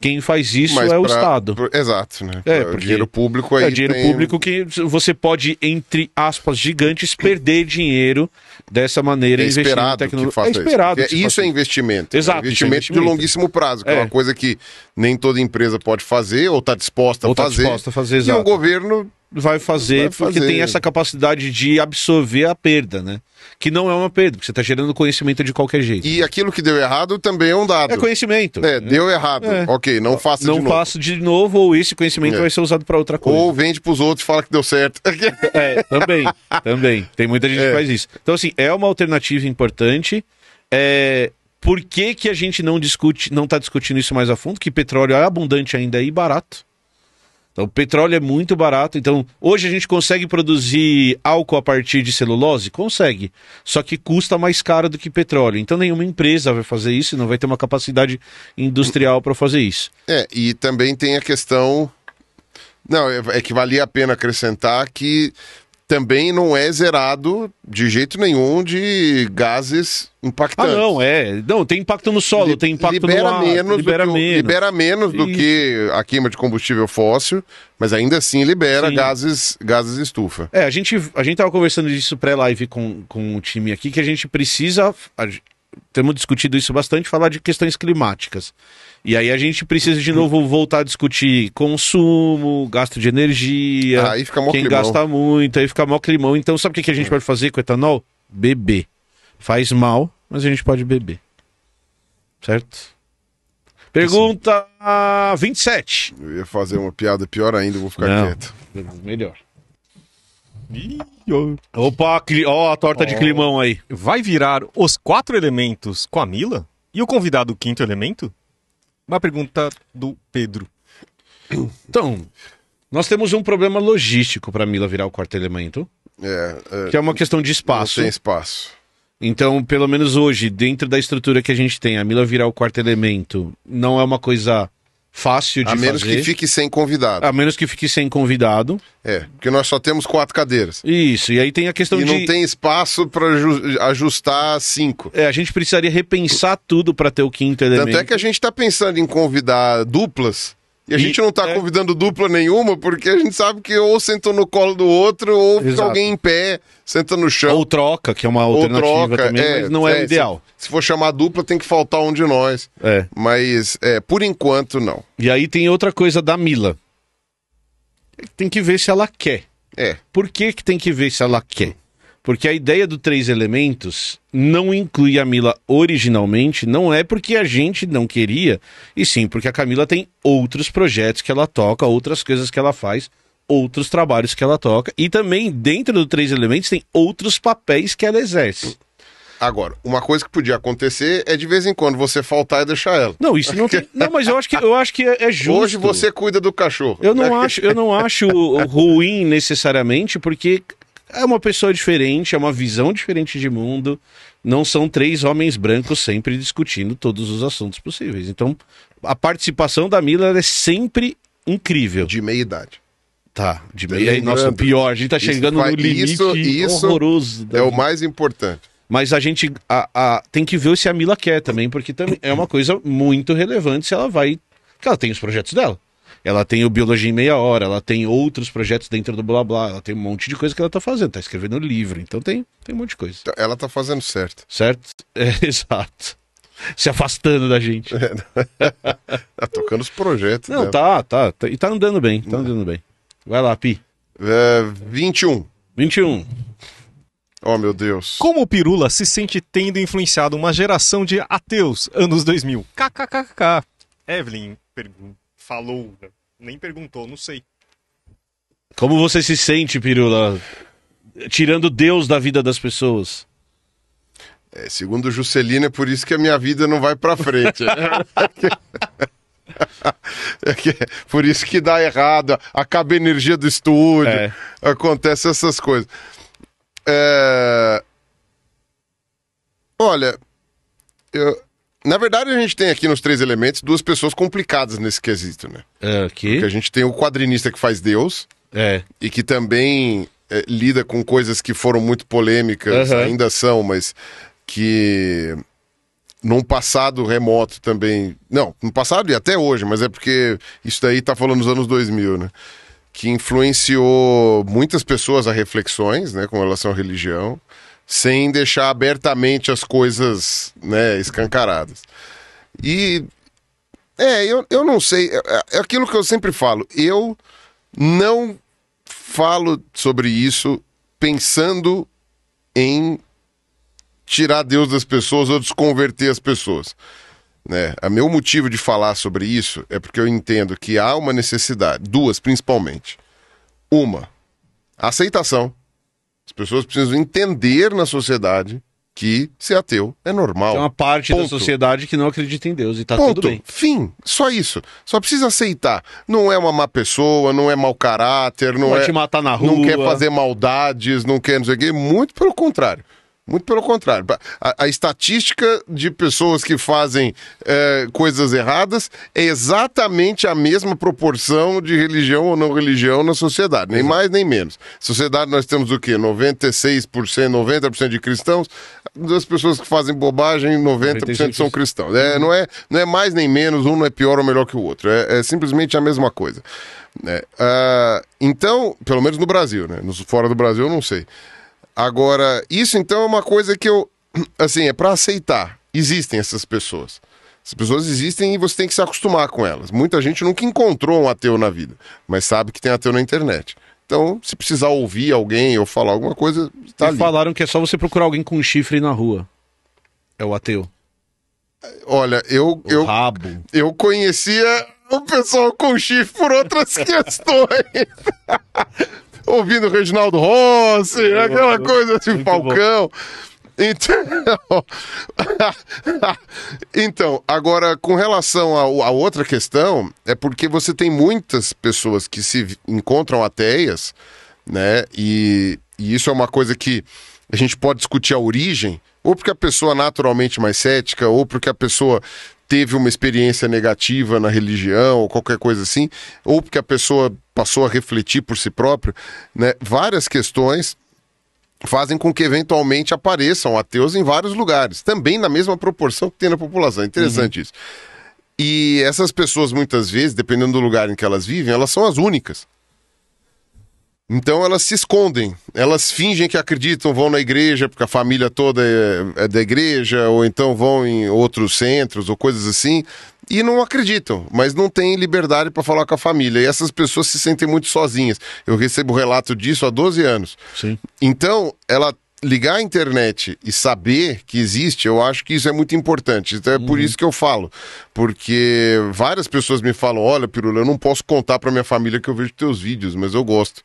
Quem faz isso Mas é pra, o Estado. exato, né? É, é porque, dinheiro público é aí. É dinheiro tem... público que você pode, entre aspas, gigantes, perder dinheiro dessa maneira é investindo em tecnologia. É esperado. Isso, é né? isso é investimento. Exato. É investimento, é investimento, de longuíssimo prazo, que é. é. uma coisa que nem toda empresa pode fazer ou está disposta, tá disposta a fazer. E o governo vai fazer, vai fazer. porque tem essa capacidade de absorver a perda, né? Que não é uma perda, porque você está gerando conhecimento de qualquer jeito. E aquilo que deu errado também é um dado. É conhecimento. É, deu é. errado. É. Ok, não faça não de novo. Não faço de novo, ou esse conhecimento é. vai ser usado para outra coisa. Ou vende para os outros e fala que deu certo. é, também, também. Tem muita gente é. que faz isso. Então, assim, é uma alternativa importante. É, por que, que a gente não discute, não está discutindo isso mais a fundo? Que petróleo é abundante ainda e barato. Então, o petróleo é muito barato, então hoje a gente consegue produzir álcool a partir de celulose? Consegue. Só que custa mais caro do que petróleo. Então nenhuma empresa vai fazer isso e não vai ter uma capacidade industrial para fazer isso. É, e também tem a questão. Não, é, é que valia a pena acrescentar que também não é zerado de jeito nenhum de gases impactantes. Ah, não, é. Não, tem impacto no solo, Li tem impacto libera no ar, menos libera, que, menos. libera menos do Isso. que a queima de combustível fóssil, mas ainda assim libera gases gases estufa. É, a gente a gente tava conversando disso pré-live com, com o time aqui que a gente precisa a, temos discutido isso bastante, falar de questões climáticas. E aí a gente precisa de novo voltar a discutir consumo, gasto de energia, ah, quem climão. gasta muito, aí fica mó climão. Então sabe o que a gente é. pode fazer com etanol? Beber. Faz mal, mas a gente pode beber. Certo? Pergunta Sim. 27. Eu ia fazer uma piada pior ainda, vou ficar Não, quieto. Melhor. Opa, ó a torta oh. de climão aí. Vai virar os quatro elementos com a Mila? E o convidado o quinto elemento? Uma pergunta do Pedro. Então, nós temos um problema logístico para Mila virar o quarto elemento. É, é, que é uma questão de espaço. tem espaço. Então, pelo menos hoje, dentro da estrutura que a gente tem, a Mila virar o quarto elemento não é uma coisa fácil de fazer. A menos fazer. que fique sem convidado. A menos que fique sem convidado. É, porque nós só temos quatro cadeiras. Isso, e aí tem a questão e de... E não tem espaço para ajustar cinco. É, a gente precisaria repensar tudo para ter o quinto elemento. Tanto é que a gente está pensando em convidar duplas e a e, gente não está é... convidando dupla nenhuma, porque a gente sabe que ou senta no colo do outro, ou fica alguém em pé, senta no chão. Ou troca, que é uma alternativa ou troca, também, é, mas não é, é ideal. Se, se, for chamar dupla, tem que faltar um de nós. É. Mas, é, por enquanto, não. E aí tem outra coisa da Mila. Tem que ver se ela quer. É. Por que, que tem que ver se ela quer? Porque a ideia do três elementos não inclui a Mila originalmente, não é porque a gente não queria, e sim porque a Camila tem outros projetos que ela toca, outras coisas que ela faz, outros trabalhos que ela toca, e também dentro do três elementos tem outros papéis que ela exerce. Agora, uma coisa que podia acontecer é de vez em quando você faltar e deixar ela. Não, isso não tem. Não, mas eu acho que, eu acho que é, é justo. Hoje você cuida do cachorro. Eu não acho, eu não acho ruim necessariamente, porque é uma pessoa diferente, é uma visão diferente de mundo. Não são três homens brancos sempre discutindo todos os assuntos possíveis. Então, a participação da Mila é sempre incrível. De meia idade. Tá, de meia idade. Nossa, pior, a gente tá chegando isso, no limite isso, isso horroroso. É o mais importante. Mas a gente a, a, tem que ver se a Mila quer também, porque também é uma coisa muito relevante se ela vai. Porque ela tem os projetos dela ela tem o Biologia em Meia Hora, ela tem outros projetos dentro do Blá Blá, ela tem um monte de coisa que ela tá fazendo, tá escrevendo livro, então tem, tem um monte de coisa. Então, ela tá fazendo certo. Certo? É, exato. Se afastando da gente. É, tá tocando os projetos. Não, tá, tá, tá, E tá andando bem, tá andando bem. Vai lá, Pi. É, 21. 21. Oh, meu Deus. Como o Pirula se sente tendo influenciado uma geração de ateus, anos 2000? KKKK. Evelyn falou. Nem perguntou, não sei. Como você se sente, Pirula? Tirando Deus da vida das pessoas. É, segundo Juscelino, é por isso que a minha vida não vai pra frente. É é por isso que dá errado, acaba a energia do estúdio, é. acontece essas coisas. É... Olha, eu, na verdade, a gente tem aqui nos três elementos duas pessoas complicadas nesse quesito, né? É, que? Porque a gente tem o quadrinista que faz Deus. É. E que também é, lida com coisas que foram muito polêmicas, uhum. ainda são, mas que num passado remoto também. Não, no passado e até hoje, mas é porque isso daí tá falando nos anos 2000, né? Que influenciou muitas pessoas a reflexões, né, com relação à religião sem deixar abertamente as coisas né, escancaradas. E é, eu, eu não sei, é, é aquilo que eu sempre falo, eu não falo sobre isso pensando em tirar Deus das pessoas ou desconverter as pessoas. Né? meu motivo de falar sobre isso é porque eu entendo que há uma necessidade, duas principalmente. Uma, aceitação pessoas precisam entender na sociedade que ser ateu é normal. Tem uma parte Ponto. da sociedade que não acredita em Deus e tá Ponto. tudo bem. Fim. Só isso. Só precisa aceitar. Não é uma má pessoa, não é mau caráter, não, não é. te matar na rua. Não quer fazer maldades, não quer não sei o quê. Muito pelo contrário. Muito pelo contrário. A, a, estatística de pessoas que fazem é, coisas erradas é exatamente a mesma proporção de religião ou não religião na sociedade, nem Exato. mais nem menos. Sociedade nós temos o quê? 96%, 90% de cristãos. Das pessoas que fazem bobagem, 90% são cristãos. É, não, é, não é mais nem menos, um não é pior ou melhor que o outro. É, é simplesmente a mesma coisa. É, uh, então, pelo menos no Brasil, né? Fora do Brasil, eu não sei. Agora, isso então é uma coisa que eu. Assim, é para aceitar. Existem essas pessoas. As pessoas existem e você tem que se acostumar com elas. Muita gente nunca encontrou um ateu na vida, mas sabe que tem ateu na internet. Então, se precisar ouvir alguém ou falar alguma coisa, tá e ali. falaram que é só você procurar alguém com um chifre na rua. É o ateu. Olha, eu o eu rabo. eu conhecia o pessoal com chifre por outras questões ouvindo o Reginaldo Rossi, é, aquela é, coisa assim, Falcão. Bom. Então, então, agora com relação à outra questão, é porque você tem muitas pessoas que se encontram ateias, né? E, e isso é uma coisa que a gente pode discutir a origem, ou porque a pessoa é naturalmente mais cética, ou porque a pessoa teve uma experiência negativa na religião ou qualquer coisa assim, ou porque a pessoa passou a refletir por si próprio, né? Várias questões fazem com que eventualmente apareçam ateus em vários lugares, também na mesma proporção que tem na população. É interessante uhum. isso. E essas pessoas muitas vezes, dependendo do lugar em que elas vivem, elas são as únicas então elas se escondem, elas fingem que acreditam, vão na igreja, porque a família toda é, é da igreja, ou então vão em outros centros ou coisas assim, e não acreditam, mas não têm liberdade para falar com a família. E essas pessoas se sentem muito sozinhas. Eu recebo relato disso há 12 anos. Sim. Então, ela ligar a internet e saber que existe, eu acho que isso é muito importante. Então é uhum. por isso que eu falo. Porque várias pessoas me falam: olha, Pirula, eu não posso contar para minha família que eu vejo teus vídeos, mas eu gosto.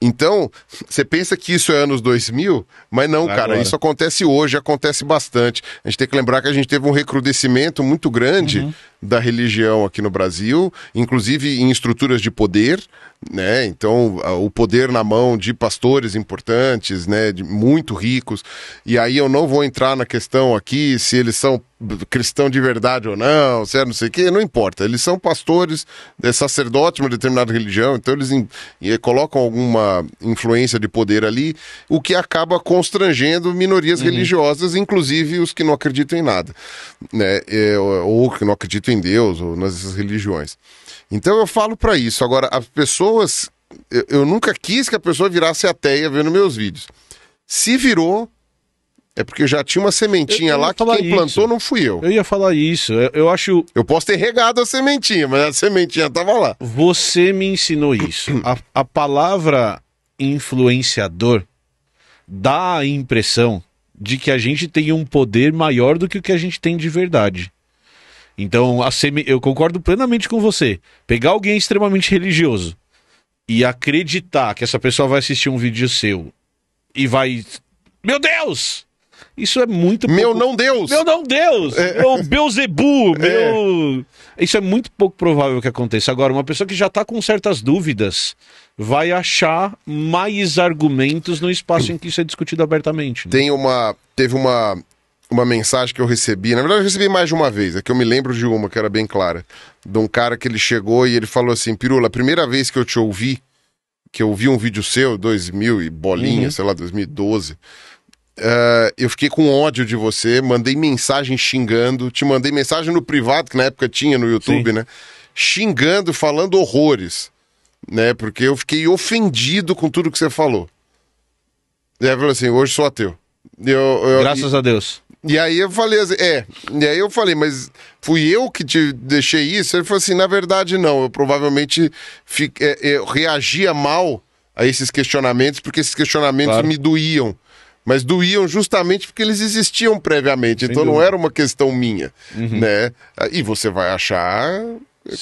Então, você pensa que isso é anos 2000, mas não, é Agora. cara, isso acontece hoje, acontece bastante. A gente tem que lembrar que a gente teve um recrudescimento muito grande. Uhum da religião aqui no Brasil, inclusive em estruturas de poder, né? Então, o poder na mão de pastores importantes, né, de muito ricos. E aí eu não vou entrar na questão aqui se eles são cristão de verdade ou não, certo? É não sei o quê, não importa. Eles são pastores, é sacerdote de uma determinada religião, então eles colocam alguma influência de poder ali, o que acaba constrangendo minorias uhum. religiosas, inclusive os que não acreditam em nada, né? É, ou que não acreditam acredito em Deus ou nas religiões. Então eu falo para isso. Agora, as pessoas. Eu, eu, nunca quis que a pessoa virasse ateia vendo meus vídeos. Se virou, é porque já tinha uma sementinha eu, eu lá que quem isso. plantou não fui eu. Eu ia falar isso. Eu, acho. Eu posso ter regado a sementinha, mas a sementinha tava lá. Você me ensinou isso. a, a palavra influenciador dá a impressão de que a gente tem um poder maior do que o que a gente tem de verdade. Então, semi... eu concordo plenamente com você. Pegar alguém extremamente religioso e acreditar que essa pessoa vai assistir um vídeo seu e vai. Meu Deus! Isso é muito Meu não Deus! Meu não Deus! É. Meu Beuzebu! É. Meu. É. Isso é muito pouco provável que aconteça. Agora, uma pessoa que já está com certas dúvidas vai achar mais argumentos no espaço em que isso é discutido abertamente. Né? Tem uma. Teve uma uma mensagem que eu recebi. Na verdade, eu recebi mais de uma vez, é que eu me lembro de uma que era bem clara. De um cara que ele chegou e ele falou assim: Pirula, a primeira vez que eu te ouvi, que eu vi um vídeo seu, 2000 e bolinha, uhum. sei lá, 2012. Uh, eh, eu fiquei com ódio de você, mandei mensagem xingando, te mandei mensagem no privado, que na época tinha no YouTube, Sim. né? Xingando, falando horrores, né? Porque eu fiquei ofendido com tudo que você falou. E aí falou assim: hoje sou ateu. Eu, eu, Graças e... a Deus. E aí eu falei assim, é. E aí eu falei, mas fui eu que te deixei isso? Ele falou assim, na verdade não, eu provavelmente fico, é, é, eu reagia mal a esses questionamentos, porque esses questionamentos claro. me doíam. Mas doíam justamente porque eles existiam previamente, Sem então dúvida. não era uma questão minha, uhum. né? E você vai achar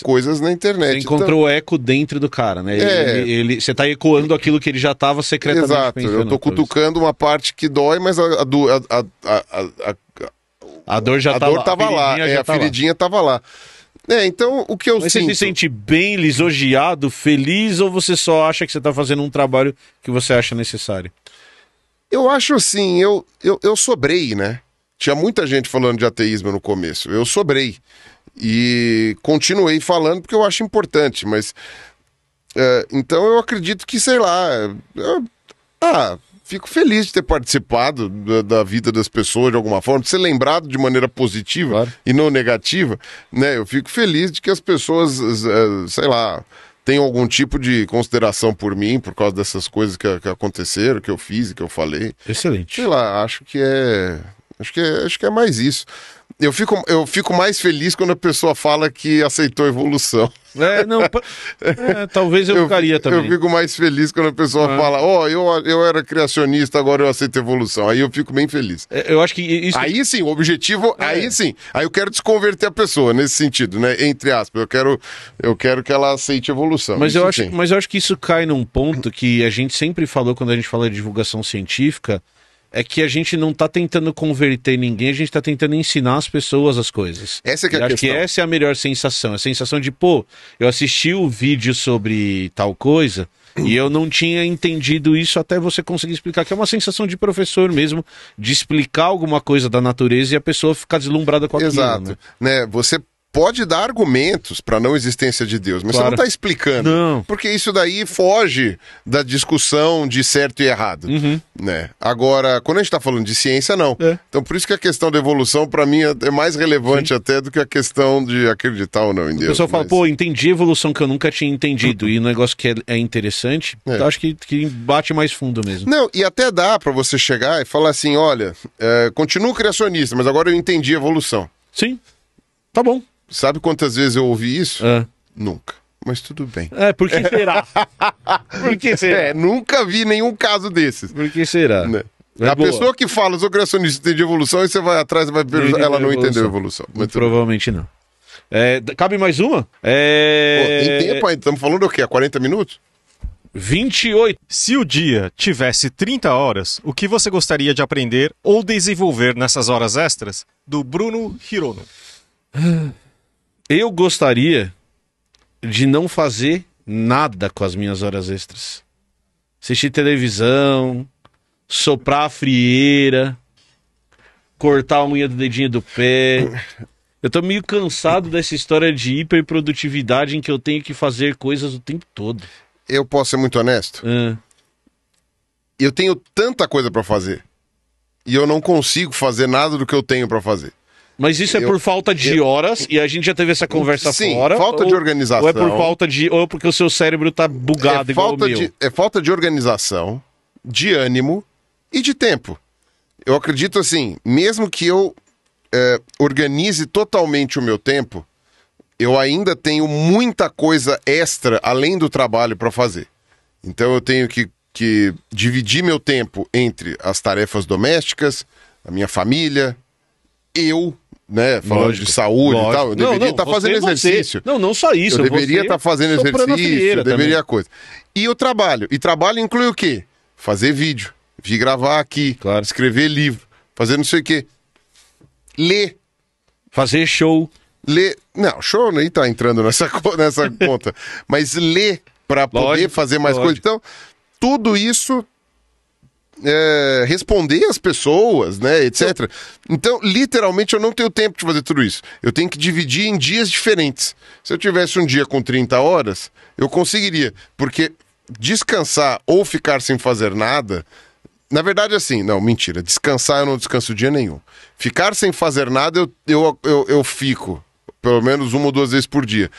coisas na internet. Você então encontrou então... eco dentro do cara, né? É... Ele, ele, você está ecoando aquilo que ele já estava secretamente Exato, eu tô cutucando uma parte que dói, mas a, a, a, a, a dor já estava lá, é, a feridinha tava lá. É, então o que eu Mas sinto... Você se sente bem, lisonjeado, feliz ou você só acha que você está fazendo um trabalho que você acha necessário? Eu acho assim, eu, eu, eu sobrei, né? Tinha muita gente falando de ateísmo no começo. Eu sobrei. E continuei falando porque eu acho importante, mas. É, então eu acredito que, sei lá. Eu, ah, fico feliz de ter participado da, da, vida das pessoas de alguma forma, de ser lembrado de maneira positiva claro. e não negativa, né? Eu fico feliz de que as pessoas, é, sei lá, tenham algum tipo de consideração por mim, por causa dessas coisas que, que, aconteceram, que eu fiz e que eu falei. Excelente. Sei lá, acho que é. Acho que é, acho que é mais isso eu fico, eu fico mais feliz quando a pessoa fala que aceitou evolução. É, não, é, talvez eu, eu, ficaria também. Eu fico mais feliz quando a pessoa ah. fala, ó, oh, eu, eu era criacionista, agora eu aceito evolução. Aí eu fico bem feliz. É, eu acho que isso... Aí sim, o objetivo, é. aí sim. Aí eu quero desconverter a pessoa nesse sentido, né? Entre aspas, eu quero, eu quero que ela aceite evolução. Mas eu, acho, mas eu acho que isso cai num ponto que a gente sempre falou quando a gente fala de divulgação científica, é que a gente não está tentando converter ninguém, a gente está tentando ensinar as pessoas as coisas. Essa é que é a acho questão. que essa é a melhor sensação, a sensação de, pô, eu assisti o vídeo sobre tal coisa e eu não tinha entendido isso até você conseguir explicar, que é uma sensação de professor mesmo, de explicar alguma coisa da natureza e a pessoa ficar deslumbrada com aquilo. Exato. Né? né? Você pode dar argumentos para não existência de Deus, mas claro. você não está explicando. Não. Porque isso daí foge da discussão de certo e errado. Uhum. Né? Agora, quando a gente está falando de ciência, não. É. Então, por isso que a questão da evolução, para mim, é mais relevante Sim. até do que a questão de acreditar ou não em Deus. O pessoal mas... fala, pô, entendi evolução que eu nunca tinha entendido. e um negócio que é, é interessante, é. acho que, que bate mais fundo mesmo. Não, e até dá para você chegar e falar assim: olha, é, continuo criacionista, mas agora eu entendi evolução. Sim. Tá bom. Sabe quantas vezes eu ouvi isso? Ah. Nunca. Mas tudo bem. É, por que será? por que será? É, nunca vi nenhum caso desses. Por que será? Né? É a boa. pessoa que fala, sou criacionista de evolução, e você vai atrás, vai ver, ela não evolução. entendeu a evolução. Mas Provavelmente não. É, cabe mais uma? É... Pô, tem tempo ainda, estamos falando o quê? 40 minutos? 28. Se o dia tivesse 30 horas, o que você gostaria de aprender ou desenvolver nessas horas extras? Do Bruno Hirono. Ah. Eu gostaria de não fazer nada com as minhas horas extras. Assistir televisão, soprar a frieira, cortar a unha do dedinho do pé. Eu tô meio cansado dessa história de hiperprodutividade em que eu tenho que fazer coisas o tempo todo. Eu posso ser muito honesto? Ah. Eu tenho tanta coisa para fazer e eu não consigo fazer nada do que eu tenho para fazer. Mas isso é eu, por falta de eu, horas e a gente já teve essa conversa sim, fora. Falta ou, de organização. Ou é por falta de. Ou é porque o seu cérebro tá bugado é igual falta De, é falta de organização, de ânimo e de tempo. Eu acredito assim, mesmo que eu é, organize totalmente o meu tempo, eu ainda tenho muita coisa extra além do trabalho para fazer. Então eu tenho que, que dividir meu tempo entre as tarefas domésticas, a minha família, eu né, falando lógico, de saúde lógico. e tal, eu deveria estar tá fazendo é exercício. Não, não só isso. Eu deveria estar tá fazendo exercício, deveria também. coisa. E o trabalho. E trabalho inclui o quê? Fazer vídeo, vir gravar aqui, claro. escrever livro, fazer não sei o quê. Ler. Fazer show. Ler. Não, show nem tá entrando nessa, nessa conta. Mas ler para poder fazer mais coisas. Então, tudo isso é, responder às pessoas, né, etc. Então, literalmente, eu não tenho tempo de fazer tudo isso. Eu tenho que dividir em dias diferentes. Se eu tivesse um dia com 30 horas, eu conseguiria, porque descansar ou ficar sem fazer nada. Na verdade, é assim, não, mentira. Descansar eu não descanso dia nenhum. Ficar sem fazer nada eu, eu, eu, eu fico, pelo menos uma ou duas vezes por dia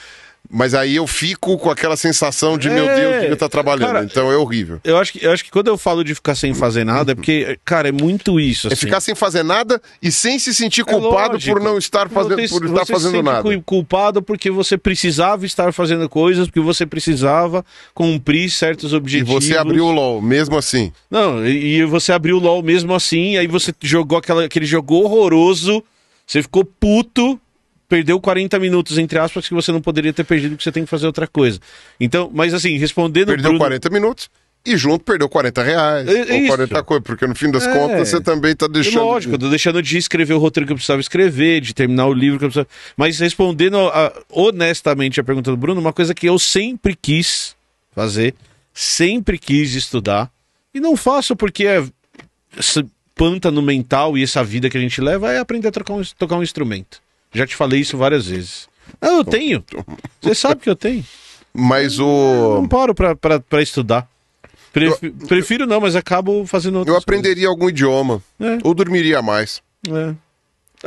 mas aí eu fico com aquela sensação de, é, meu Deus, que eu é, tá trabalhando. Cara, então é horrível. Eu acho, que, eu acho que quando eu falo de ficar sem fazer nada, é porque, cara, é muito isso. É assim. É ficar sem fazer nada e sem se sentir é culpado é por não estar fazendo, por estar você fazendo se sente nada. culpado porque você precisava estar fazendo coisas, porque você precisava cumprir certos objetivos. E você abriu o LOL, mesmo assim. Não, e, e você abriu o LOL mesmo assim, aí você jogou aquela, aquele jogo horroroso, você ficou puto perdeu 40 minutos, entre aspas, que você não poderia ter perdido, porque você tem que fazer outra coisa. Então, mas assim, respondendo. Perdeu Bruno... 40 minutos e junto perdeu 40 reais. É, ou 40 coisas, porque no fim das é. contas você também está é, deixando. Lógico, tô deixando de escrever o roteiro que eu precisava escrever, de terminar o livro que eu precisava. Mas respondendo a, honestamente a pergunta do Bruno, uma coisa que eu sempre quis fazer, sempre quis estudar, e não faço porque é no mental e essa vida que a gente leva é aprender a tocar um, tocar um instrumento. Já te falei isso várias vezes. Ah, eu tenho. Você sabe que eu tenho. Mas o. Eu não paro pra, pra, pra estudar. Pref... Eu... Prefiro não, mas acabo fazendo Eu aprenderia coisas. algum idioma. É. Ou dormiria mais. É.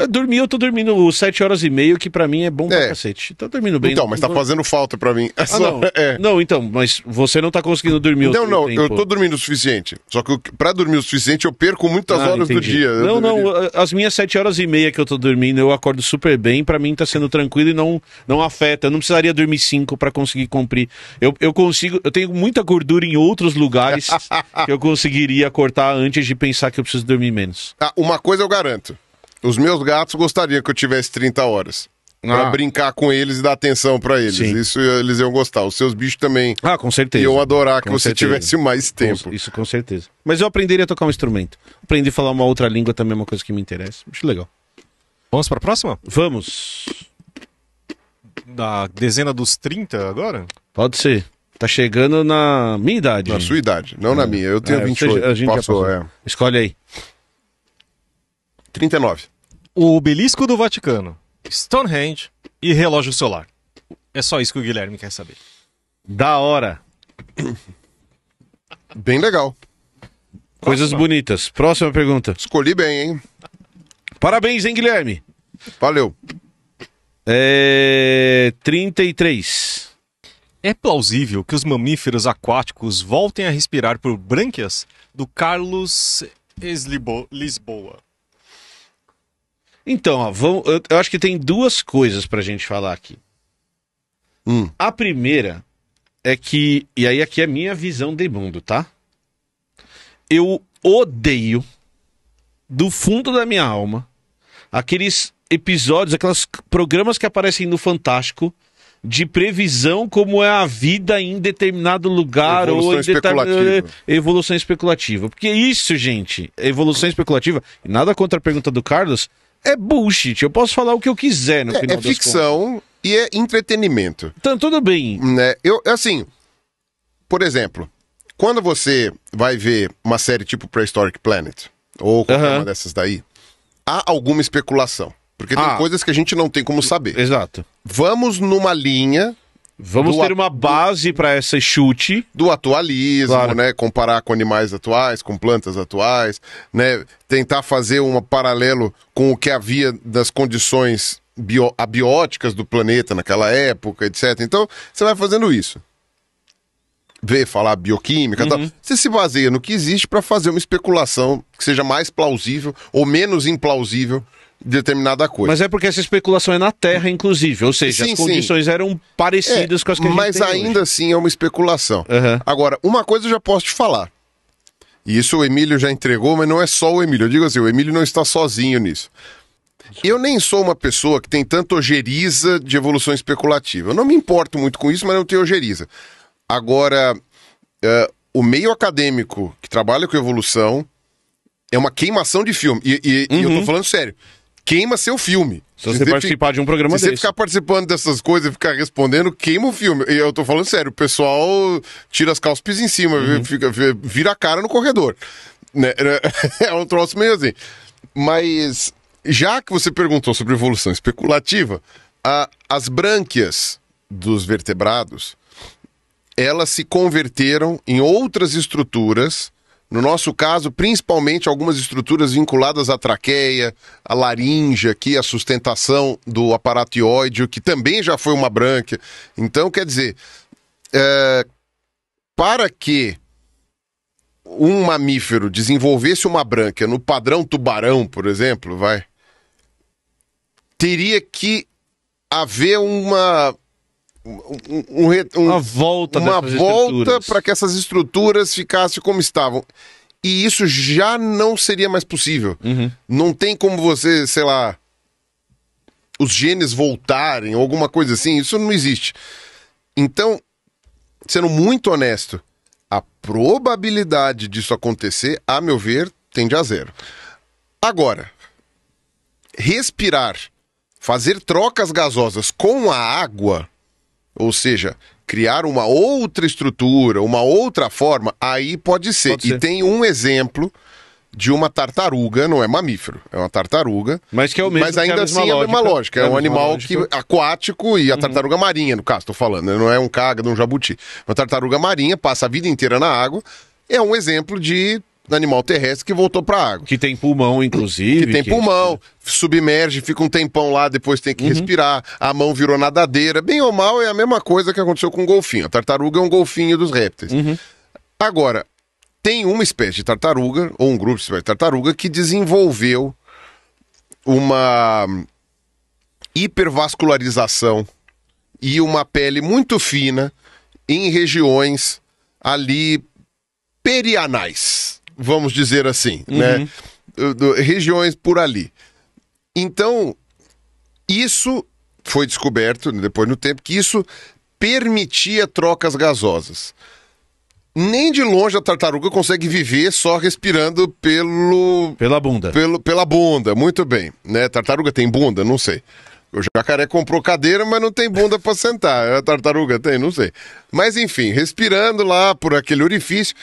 Dormir, eu tô dormindo 7 horas e meia, que para mim é bom pra é. cacete. Tá dormindo bem. Então, mas tá fazendo falta para mim. É ah, não. É. não, então, mas você não tá conseguindo dormir Não, não, eu tô dormindo o suficiente. Só que para dormir o suficiente, eu perco muitas ah, horas entendi. do dia. Não, não, as minhas 7 horas e meia que eu tô dormindo, eu acordo super bem. para mim tá sendo tranquilo e não, não afeta. Eu não precisaria dormir 5 para conseguir cumprir. Eu, eu consigo, eu tenho muita gordura em outros lugares que eu conseguiria cortar antes de pensar que eu preciso dormir menos. Ah, uma coisa eu garanto os meus gatos gostariam que eu tivesse 30 horas. Ah. Pra brincar com eles e dar atenção para eles. Sim. Isso eles iam gostar. Os seus bichos também. Ah, com certeza. Iam adorar que você certeza. tivesse mais tempo. Com, isso com certeza. Mas eu aprenderia a tocar um instrumento. Aprendi a falar uma outra língua também, é uma coisa que me interessa. Acho legal. Vamos pra próxima? Vamos. Da dezena dos 30 agora? Pode ser. Tá chegando na minha idade. Na sua idade, não é. na minha. Eu tenho é, 28. Seja, a gente passou, já passou. É. Escolhe aí. 39. O Obelisco do Vaticano, Stonehenge e Relógio Solar. É só isso que o Guilherme quer saber. Da hora. Bem legal. Coisas Próxima. bonitas. Próxima pergunta. Escolhi bem, hein? Parabéns, hein, Guilherme? Valeu. É... 33. É plausível que os mamíferos aquáticos voltem a respirar por brânquias do Carlos Lisboa. Então, ó, vamos, eu, eu, acho que tem duas coisas pra gente falar aqui. Hum. A primeira é que, e aí aqui é minha visão de mundo, tá? Eu odeio do fundo da minha alma aqueles episódios, aqueles programas que aparecem no Fantástico de previsão como é a vida em determinado lugar evolução ou em especulativa. evolução especulativa. Porque isso, gente, evolução especulativa, nada contra a pergunta do Carlos, é bullshit. Eu posso falar o que eu quiser no é, final é ficção contas. e é entretenimento. Então, tudo bem. Né? Eu, assim, por exemplo, quando você vai ver uma série tipo Prehistoric Planet ou qualquer uma dessas daí, há alguma especulação. Porque tem ah. coisas que a gente não tem como saber. Exato. Vamos numa linha Vamos do ter uma base para esse chute. Do atualismo, claro. né? Comparar com animais atuais, com plantas atuais, né? Tentar fazer um paralelo com o que havia das condições bio, abióticas do planeta naquela época, etc. Então, você vai fazendo isso. Ver falar bioquímica uhum. tal. Você se baseia no que existe para fazer uma especulação que seja mais plausível ou menos implausível determinada coisa. Mas é porque essa especulação é na Terra, inclusive, ou seja, sim, as condições sim. eram parecidas é, com as que a gente Mas ainda hoje. assim é uma especulação. Uhum. Agora, uma coisa eu já posso te falar. E isso o Emílio já entregou, mas não é só o Emílio. Eu digo assim, o Emílio não está sozinho nisso. Eu nem sou uma pessoa que tem tanta ojeriza de evolução especulativa. Eu não me importo muito com isso, mas não tenho ojeriza. Agora, uh, o meio acadêmico que trabalha com evolução é uma queimação de filme. E, e, uhum. e eu tô uhum. falando sério queima seu filme. Se você, você participar de um programa Se desse. você ficar participando dessas coisas e ficar respondendo, queima o filme. E eu tô falando sério, o pessoal tira as calças em cima, uhum. fica, vira a cara no corredor. Né? É um troço meio assim. Mas, já que você perguntou sobre evolução especulativa, a, as brânquias dos vertebrados, elas se converteram em outras estruturas no nosso caso, principalmente algumas estruturas vinculadas à traqueia, à laringe aqui, a sustentação do aparatioide, que também já foi uma branca. Então, quer dizer, é, para que um mamífero desenvolvesse uma branca no padrão tubarão, por exemplo, vai, teria que haver uma um, um, um, uma volta, uma volta para que essas estruturas ficassem como estavam. E isso já não seria mais possível. Uhum. Não tem como você, sei lá, os genes voltarem, alguma coisa assim. Isso não existe. Então, sendo muito honesto, a probabilidade disso acontecer, a meu ver, tende a zero. Agora, respirar, fazer trocas gasosas com a água ou seja, criar uma outra estrutura, uma outra forma, aí pode ser. Pode ser. E tem um exemplo de uma tartaruga, não é mamífero, é uma tartaruga. Mas que é o mesmo. Mas é ainda assim é a mesma lógica. É, é um animal que, aquático e a uhum. tartaruga marinha, no caso, estou falando. Né? Não é um caga, não um jabuti. Uma tartaruga marinha passa a vida inteira na água. É um exemplo de no animal terrestre que voltou para água. Que tem pulmão, inclusive. Que tem que pulmão, é... submerge, fica um tempão lá, depois tem que uhum. respirar, a mão virou nadadeira. Bem ou mal, é a mesma coisa que aconteceu com o golfinho. A tartaruga é um golfinho dos répteis. Uhum. Agora, tem uma espécie de tartaruga, ou um grupo de espécies de tartaruga, que desenvolveu uma hipervascularização e uma pele muito fina em regiões ali perianais vamos dizer assim, uhum. né? Regiões por ali. Então, isso foi descoberto né, depois no tempo que isso permitia trocas gasosas. Nem de longe a tartaruga consegue viver só respirando pelo pela bunda. Pelo, pela bunda, muito bem, né? Tartaruga tem bunda, não sei. O jacaré comprou cadeira, mas não tem bunda para sentar. A tartaruga tem, não sei. Mas enfim, respirando lá por aquele orifício,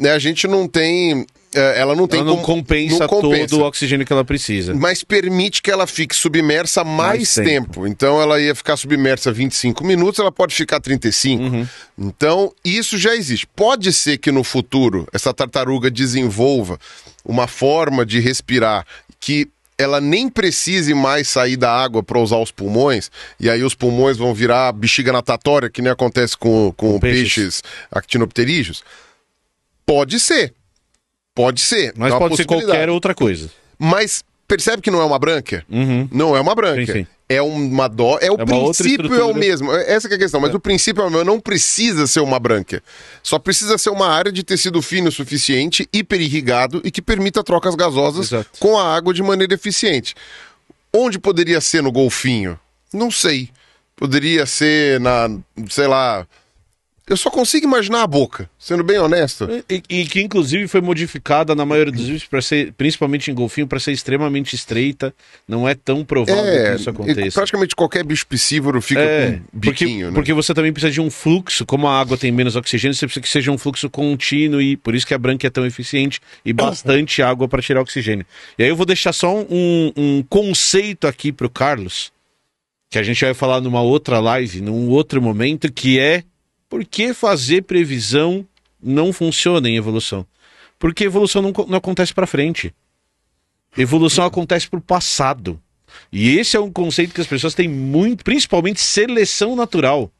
né, a gente não tem é, ela não tem ela não como, compensa, não compensa todo o oxigênio que ela precisa. Mas permite que ela fique submersa mais, mais tempo. tempo. Então ela ia ficar submersa 25 minutos, ela pode ficar 35. Uhum. Então isso já existe. Pode ser que no futuro essa tartaruga desenvolva uma forma de respirar que ela nem precise mais sair da água para usar os pulmões, e aí os pulmões vão virar bexiga natatória, que nem acontece com, com, com peixes. peixes actinopterígeos Pode ser. Pode ser. Mas é pode ser qualquer outra coisa. Mas percebe que não é uma branca? Uhum. Não é uma branca. Sim, sim. É uma dó. É o é princípio é o mesmo. É, essa é a questão. Mas é. o princípio é o mesmo. Não precisa ser uma branca. Só precisa ser uma área de tecido fino o suficiente, hiperirrigado e que permita trocas gasosas Exato. com a água de maneira eficiente. Onde poderia ser no golfinho? Não sei. Poderia ser na, sei lá, eu só consigo imaginar a boca, sendo bem honesto. E, e que inclusive foi modificada na maioria dos vídeos para ser, principalmente em golfinho, para ser extremamente estreita. Não é tão provável é, que isso aconteça. Praticamente qualquer bicho piscívoro fica é, com biquinho, porque, né? porque você também precisa de um fluxo, como a água tem menos oxigênio, você precisa que seja um fluxo contínuo e por isso que a branca é tão eficiente e bastante água para tirar oxigênio. E aí eu vou deixar só um, um conceito aqui para o Carlos, que a gente vai falar numa outra live, num outro momento, que é por que fazer previsão não funciona em evolução? Porque evolução não, não acontece para frente. Evolução acontece para o passado. E esse é um conceito que as pessoas têm muito, principalmente seleção natural.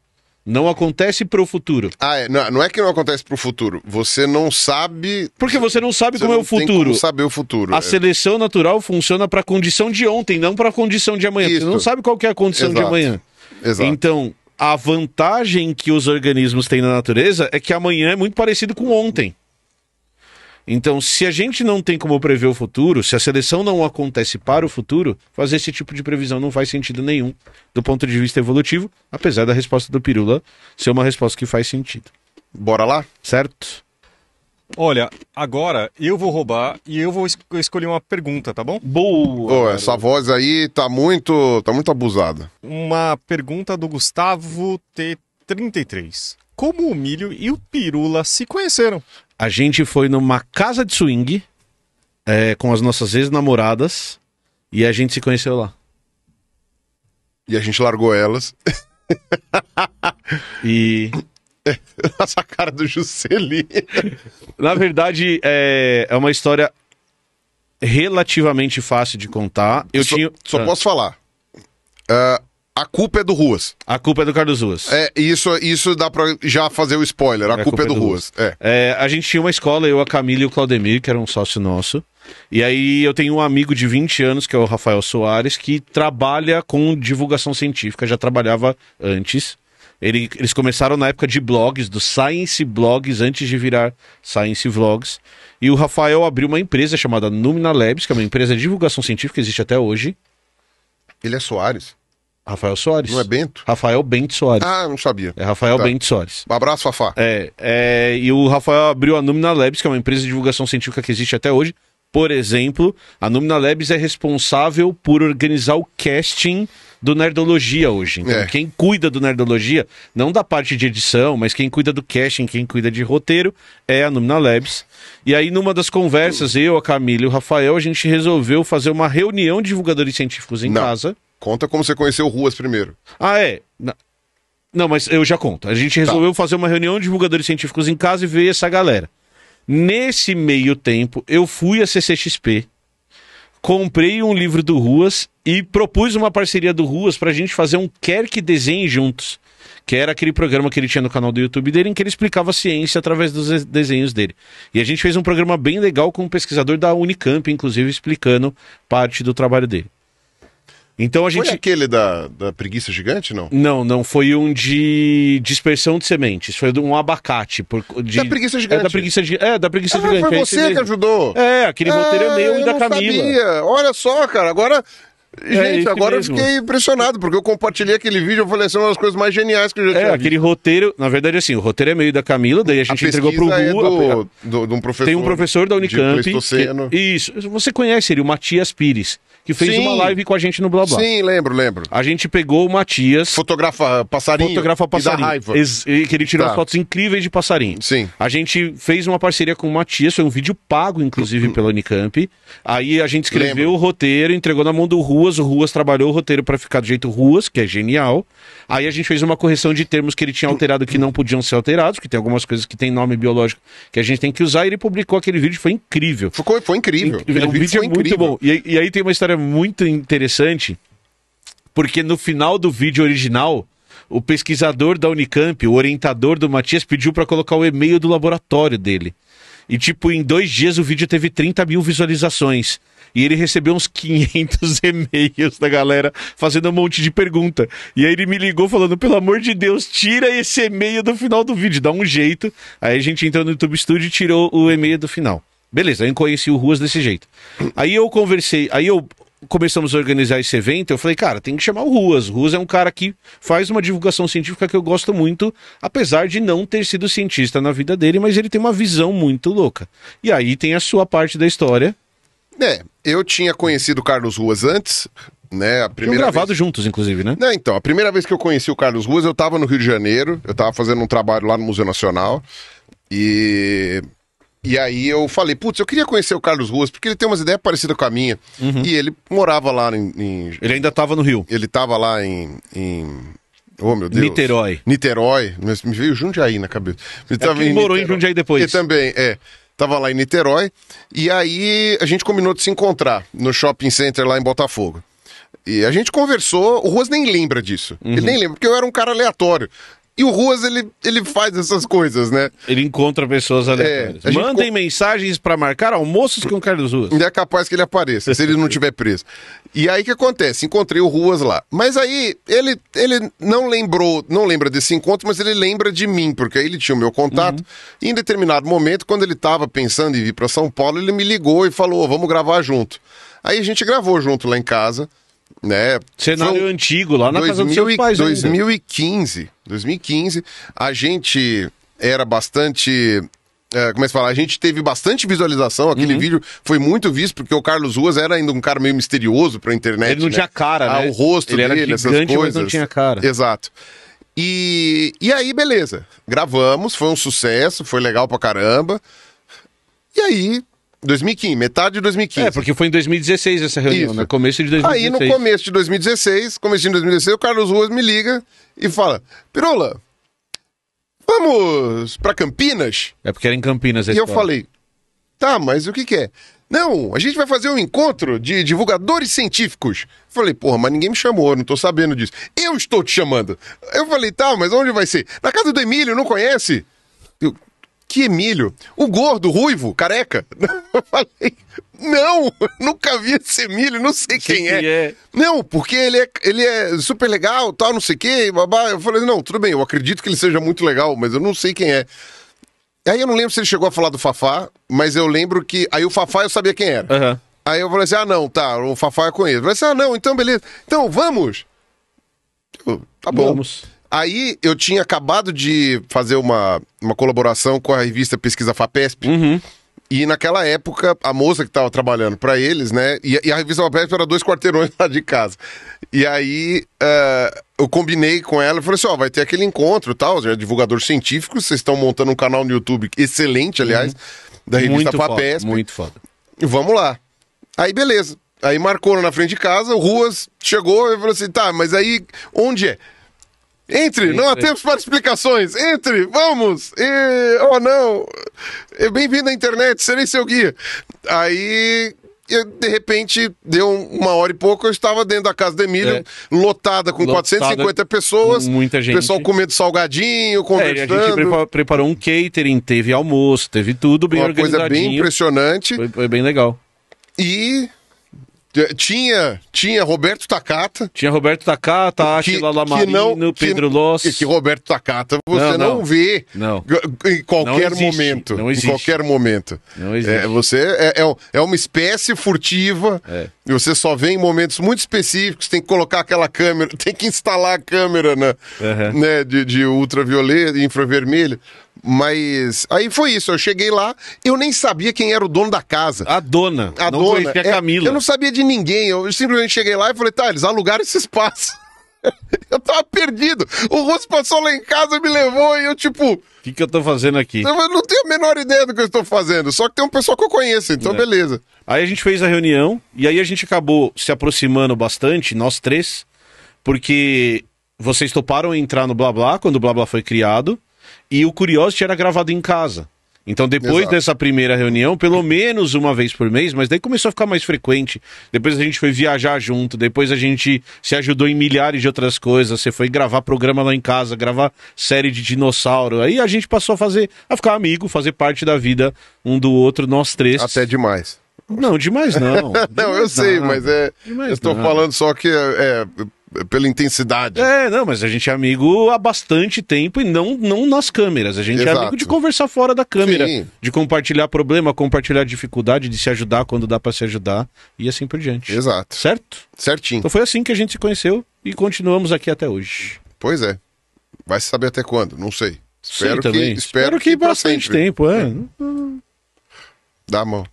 Não acontece para o futuro. Ah, é, não, não, é que não acontece para o futuro. Você não sabe. Porque você não sabe você como não é o futuro. saber o futuro. A é. seleção natural funciona para a condição de ontem, não para é a condição de amanhã. Isso. Você não sabe qual é a condição Exato. de amanhã. Exato. Então, a vantagem que os organismos têm na natureza é que amanhã é muito parecido com ontem. Então, se a gente não tem como prever o futuro, se a seleção não acontece para o futuro, fazer esse tipo de previsão não faz sentido nenhum do ponto de vista evolutivo, apesar da resposta do Pirula ser uma resposta que faz sentido. Bora lá? Certo? Olha, agora eu vou roubar e eu vou es escolher uma pergunta, tá bom? Boa! Oh, essa voz aí tá muito, tá muito abusada. Uma pergunta do Gustavo T33. Como o milho e o pirula se conheceram? A gente foi numa casa de swing é, com as nossas ex-namoradas e a gente se conheceu lá. E a gente largou elas. e Essa cara do Juscelino. Na verdade, é, é uma história relativamente fácil de contar. Eu só, tinha... só ah. posso falar. Uh, a culpa é do Ruas. A culpa é do Carlos Ruas. É, isso, isso dá pra já fazer o spoiler. A, é, culpa, é culpa, é do, do Ruas. Ruas. É. é. a gente tinha uma escola, eu, a Camila e o Claudemir, que era um sócio nosso. E aí eu tenho um amigo de 20 anos, que é o Rafael Soares, que trabalha com divulgação científica, já trabalhava antes. Ele, eles começaram na época de blogs, do Science Blogs, antes de virar Science Vlogs. E o Rafael abriu uma empresa chamada Numina Labs, que é uma empresa de divulgação científica, existe até hoje. Ele é Soares? Rafael Soares. Não é Bento? Rafael Bento Soares. Ah, não sabia. É Rafael tá. Bento Soares. Um abraço, Fafá. É, é, e o Rafael abriu a Numina Labs, que é uma empresa de divulgação científica que existe até hoje. Por exemplo, a Numina Labs é responsável por organizar o casting do Nerdologia hoje. Então, é. quem cuida do Nerdologia, não da parte de edição, mas quem cuida do casting, quem cuida de roteiro, é a Numina Labs. E aí, numa das conversas, eu, a Camila e o Rafael, a gente resolveu fazer uma reunião de divulgadores científicos em não. casa. Conta como você conheceu Ruas primeiro. Ah, é. Não, mas eu já conto. A gente tá. resolveu tá. fazer uma reunião de divulgadores científicos em casa e ver essa galera. Nesse meio tempo, eu fui a CCXP comprei um livro do Ruas e propus uma parceria do Ruas para a gente fazer um Quer que Desenhe Juntos, que era aquele programa que ele tinha no canal do YouTube dele, em que ele explicava a ciência através dos desenhos dele. E a gente fez um programa bem legal com um pesquisador da Unicamp, inclusive, explicando parte do trabalho dele. Então a gente. Foi aquele da, da preguiça gigante, não? Não, não. Foi um de dispersão de sementes. Foi um abacate. Por, de... Da preguiça gigante. É da preguiça, é, da preguiça ah, gigante. Foi é você que ajudou. É, aquele roteiro é meu e da Camila. Sabia. Olha só, cara. Agora é gente, é agora mesmo. eu fiquei impressionado, porque eu compartilhei aquele vídeo e falei assim, uma das coisas mais geniais que eu já é, tinha É, visto. aquele roteiro, na verdade, assim, o roteiro é meio da Camila, daí a gente a entregou pro Gu. É do, a, do, do um professor, tem um professor da Unicamp. Que, isso. Você conhece ele, o Matias Pires que fez Sim. uma live com a gente no Blá Blá. Sim, lembro, lembro. A gente pegou o Matias. Fotografa passarinho. Fotografa passarinho. E dá raiva. Ex que ele tirou tá. fotos incríveis de passarinho. Sim. A gente fez uma parceria com o Matias, foi um vídeo pago, inclusive, pela Unicamp. Aí a gente escreveu lembro. o roteiro, entregou na mão do Rua Ruas, o Ruas trabalhou o roteiro para ficar do jeito Ruas, que é genial. Aí a gente fez uma correção de termos que ele tinha alterado que não podiam ser alterados, porque tem algumas coisas que tem nome biológico que a gente tem que usar. E ele publicou aquele vídeo, foi incrível. Ficou, foi incrível. o, o, vídeo, é muito incrível. bom. E, e aí tem uma história muito interessante, porque no final do vídeo original o pesquisador da Unicamp, o orientador do Matias, pediu para colocar o e-mail do laboratório dele. E, tipo, em dois dias o vídeo teve 30 mil visualizações. E ele recebeu uns 500 e-mails da galera fazendo um monte de pergunta. E aí ele me ligou falando: pelo amor de Deus, tira esse e-mail do final do vídeo, dá um jeito. Aí a gente entrou no YouTube Studio e tirou o e-mail do final. Beleza, eu conheci o Ruas desse jeito. Aí eu conversei, aí eu começamos a organizar esse evento, eu falei, cara, tem que chamar o Ruas. O Ruas é um cara que faz uma divulgação científica que eu gosto muito, apesar de não ter sido cientista na vida dele, mas ele tem uma visão muito louca. E aí tem a sua parte da história, é, eu tinha conhecido o Carlos Ruas antes, né? A primeira Tinham gravado vez... juntos, inclusive, né? Não, então, a primeira vez que eu conheci o Carlos Ruas, eu estava no Rio de Janeiro, eu estava fazendo um trabalho lá no Museu Nacional e... E aí eu falei, putz, eu queria conhecer o Carlos Ruas, porque ele tem umas ideias parecidas com a minha. Uhum. E ele morava lá em, em... Ele ainda estava no Rio. Ele estava lá em, em... Oh, meu Deus. Niterói. Niterói. Me veio Jundiaí na cabeça. É ele é morou em Jundiaí depois. Ele também, é. Tava lá em Niterói. E aí a gente combinou de se encontrar no shopping center lá em Botafogo. E a gente conversou, o Ruas nem lembra disso. Uhum. Ele nem lembra, porque eu era um cara aleatório. E o Ruas, ele, ele faz essas coisas, né? Ele encontra pessoas é, aleatórias. É, Mandem mensagens para marcar almoços com o Carlos Ruas. E é capaz que ele apareça, se ele não tiver preso. E aí que acontece? Encontrei o Ruas lá. Mas aí ele, ele não lembrou, não lembra desse encontro, mas ele lembra de mim, porque aí ele tinha o meu contato. Uhum. E em determinado momento, quando ele estava pensando em vir para São Paulo, ele me ligou e falou: vamos gravar junto. Aí a gente gravou junto lá em casa né? Cenário Foi antigo, lá na 2000, casa dos seus pais 2015, ainda. 2015, a gente era bastante é, como é que fala? A gente teve bastante visualização, aquele uhum. vídeo foi muito visto, porque o Carlos Ruas era ainda um cara meio misterioso pra internet. Ele não né? tinha cara, ah, né? o rosto Ele dele, era gigante, essas coisas. Mas não tinha cara. Exato. E, e aí, beleza. Gravamos, foi um sucesso, foi legal pra caramba. E aí, 2015, metade de 2015. É, porque foi em 2016 essa reunião, Isso. né? Começo de 2016. Aí no começo de 2016, começo de 2016, o Carlos Ruas me liga e fala: Pirula, vamos para Campinas? É porque era em Campinas a E eu falei: tá, mas o que, que é? Não, a gente vai fazer um encontro de divulgadores científicos. Falei, porra, mas ninguém me chamou, não tô sabendo disso. Eu estou te chamando. Eu falei, tá, mas onde vai ser? Na casa do Emílio, não conhece? Eu, que Emílio? O gordo, ruivo, careca. Eu falei, não, nunca vi esse Emílio, não sei, sei quem, é. é. Não, porque ele é, ele é super legal, tal, não sei o quê, babá. Eu falei, não, tudo bem, eu acredito que ele seja muito legal, mas eu não sei quem é. Aí eu não lembro se ele chegou a falar do Fafá, mas eu lembro que. Aí o Fafá eu sabia quem era. Uhum. Aí eu falei assim: ah, não, tá, o Fafá eu conheço. Eu falei assim: ah, não, então beleza. Então vamos. tá bom. Vamos. Aí eu tinha acabado de fazer uma, uma colaboração com a revista Pesquisa FAPESP. Uhum. E naquela época, a moça que estava trabalhando para eles, né? E, e, a revista Fapesp era dois quarteirões lá de casa. E aí uh, eu combinei com ela e falei assim: ó, oh, vai ter aquele encontro tal, já é divulgador científico, vocês estão montando um canal no YouTube excelente, aliás, uhum. da revista muito Foda, muito foda. Vamos lá. Aí beleza. Aí marcou na frente de casa, o Ruas chegou e falou assim: tá, mas aí onde é? Entre, Entre, não há tempo para explicações. Entre, vamos! E, oh não! Bem-vindo à internet, serei seu guia. Aí, eu, de repente, deu uma hora e pouco, eu estava dentro da casa do Emílio, é. lotada com lotada, 450 pessoas. Muita gente. Pessoal comendo salgadinho, conversando. É, a gente preparou, um catering, teve almoço, teve tudo bem Uma coisa bem impressionante. Foi, foi bem legal. E é, tinha, tinha Roberto Takata. Tinha Roberto Takata, Átila Lamarino, não, Pedro Loss. Que Roberto Takata você não, não, não vê não. em qualquer existe, momento. Não Em qualquer momento. Não existe. É, você é, é, é uma espécie furtiva. É. E você só vê em momentos muito específicos, tem que colocar aquela câmera, tem que instalar a câmera na, uhum. né, de, de ultravioleta, infravermelho. Mas aí foi isso. Eu cheguei lá, eu nem sabia quem era o dono da casa. A dona. A não dona. Foi, é a Camila. Eu não sabia de ninguém. Eu simplesmente cheguei lá e falei, tá, eles alugaram esse espaço. eu tava perdido. O Russo passou lá em casa, me levou e eu, tipo. O que, que eu tô fazendo aqui? Eu não tenho a menor ideia do que eu estou fazendo. Só que tem um pessoal que eu conheço, então é. beleza. Aí a gente fez a reunião e aí a gente acabou se aproximando bastante, nós três, porque vocês toparam entrar no Blá Blá quando o Blá Blá foi criado. E o Curiosity é era gravado em casa. Então, depois Exato. dessa primeira reunião, pelo menos uma vez por mês, mas daí começou a ficar mais frequente. Depois a gente foi viajar junto, depois a gente se ajudou em milhares de outras coisas. Você foi gravar programa lá em casa, gravar série de dinossauro. Aí a gente passou a fazer, a ficar amigo, fazer parte da vida um do outro, nós três. Até demais. Não, demais não. Demais não, eu sei, mas é. Demais eu estou falando só que é, é pela intensidade. É, não, mas a gente é amigo há bastante tempo e não, não nas câmeras. A gente é Exato. é amigo de conversar fora da câmera, Sim. de compartilhar problema, compartilhar dificuldade, de se ajudar quando dá para se ajudar e assim por diante. Exato. Certo? Certinho. Então foi assim que a gente se conheceu e continuamos aqui até hoje. Pois é. Vai saber até quando, não sei. Espero Sim, que espero, espero que, que bastante tempo, é. é. Dá a mão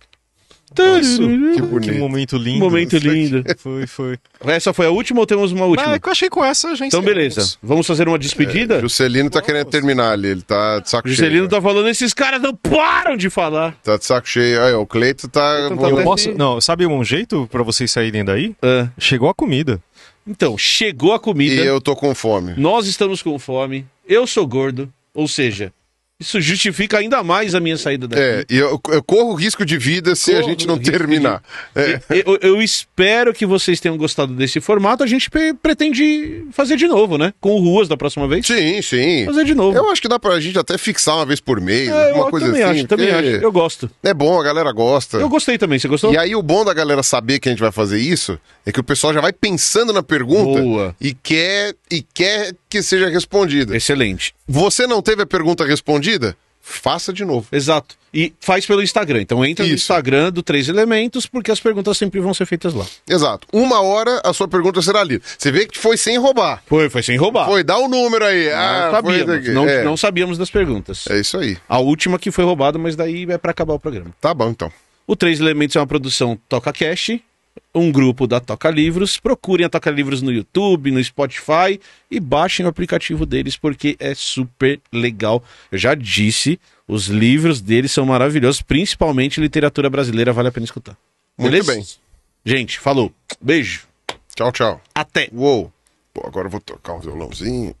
que bonito. Que momento lindo. Momento lindo. Foi, foi. Essa foi a última ou temos uma última? Ah, é que eu achei com essa a gente. Então, beleza. Vamos, fazer uma despedida? É, Juscelino tá querendo terminar ali. Ele tá de saco Juscelino cheio. Juscelino né? tá falando, esses caras não param de falar. Tá de saco cheio. Aí, o Cleito tá. Então, tá eu posso. Não, sabe um jeito pra vocês saírem daí? É. Chegou a comida. Então, chegou a comida. E eu tô com fome. Nós estamos com fome. Eu sou gordo. Ou seja, isso justifica ainda mais a minha saída daqui. É, eu, eu corro risco de vida se corro a gente não terminar. De... É. Eu, eu, espero que vocês tenham gostado desse formato. A gente pretende fazer de novo, né? Com ruas da próxima vez. Sim, sim. Fazer de novo. Eu acho que dá pra gente até fixar uma vez por mês, é, alguma coisa também assim. Acho, também acho. Eu gosto. É bom, a galera gosta. Eu gostei também. Você gostou? E aí o bom da galera saber que a gente vai fazer isso é que o pessoal já vai pensando na pergunta Boa. e quer e quer que seja respondida. Excelente. Você não teve a pergunta respondida? Faça de novo. Exato. E faz pelo Instagram. Então entra Isso. no Instagram do Três Elementos, porque as perguntas sempre vão ser feitas lá. Exato. Uma hora a sua pergunta será lida. Você vê que foi sem roubar. Foi, foi sem roubar. Foi, dá o um número aí. Não ah, sabíamos. Não, é. não sabíamos das perguntas. É isso aí. A última que foi roubada, mas daí é para acabar o programa. Tá bom, então. O Três Elementos é uma produção Toca Cash um grupo da Toca Livros. Procurem a Toca Livros no YouTube, no Spotify e baixem o aplicativo deles porque é super legal. Eu já disse, os livros deles são maravilhosos, principalmente literatura brasileira, vale a pena escutar. Muito Beleza? bem. Gente, falou. Beijo. Tchau, tchau. Até. Uou. Pô, agora eu vou tocar um violãozinho.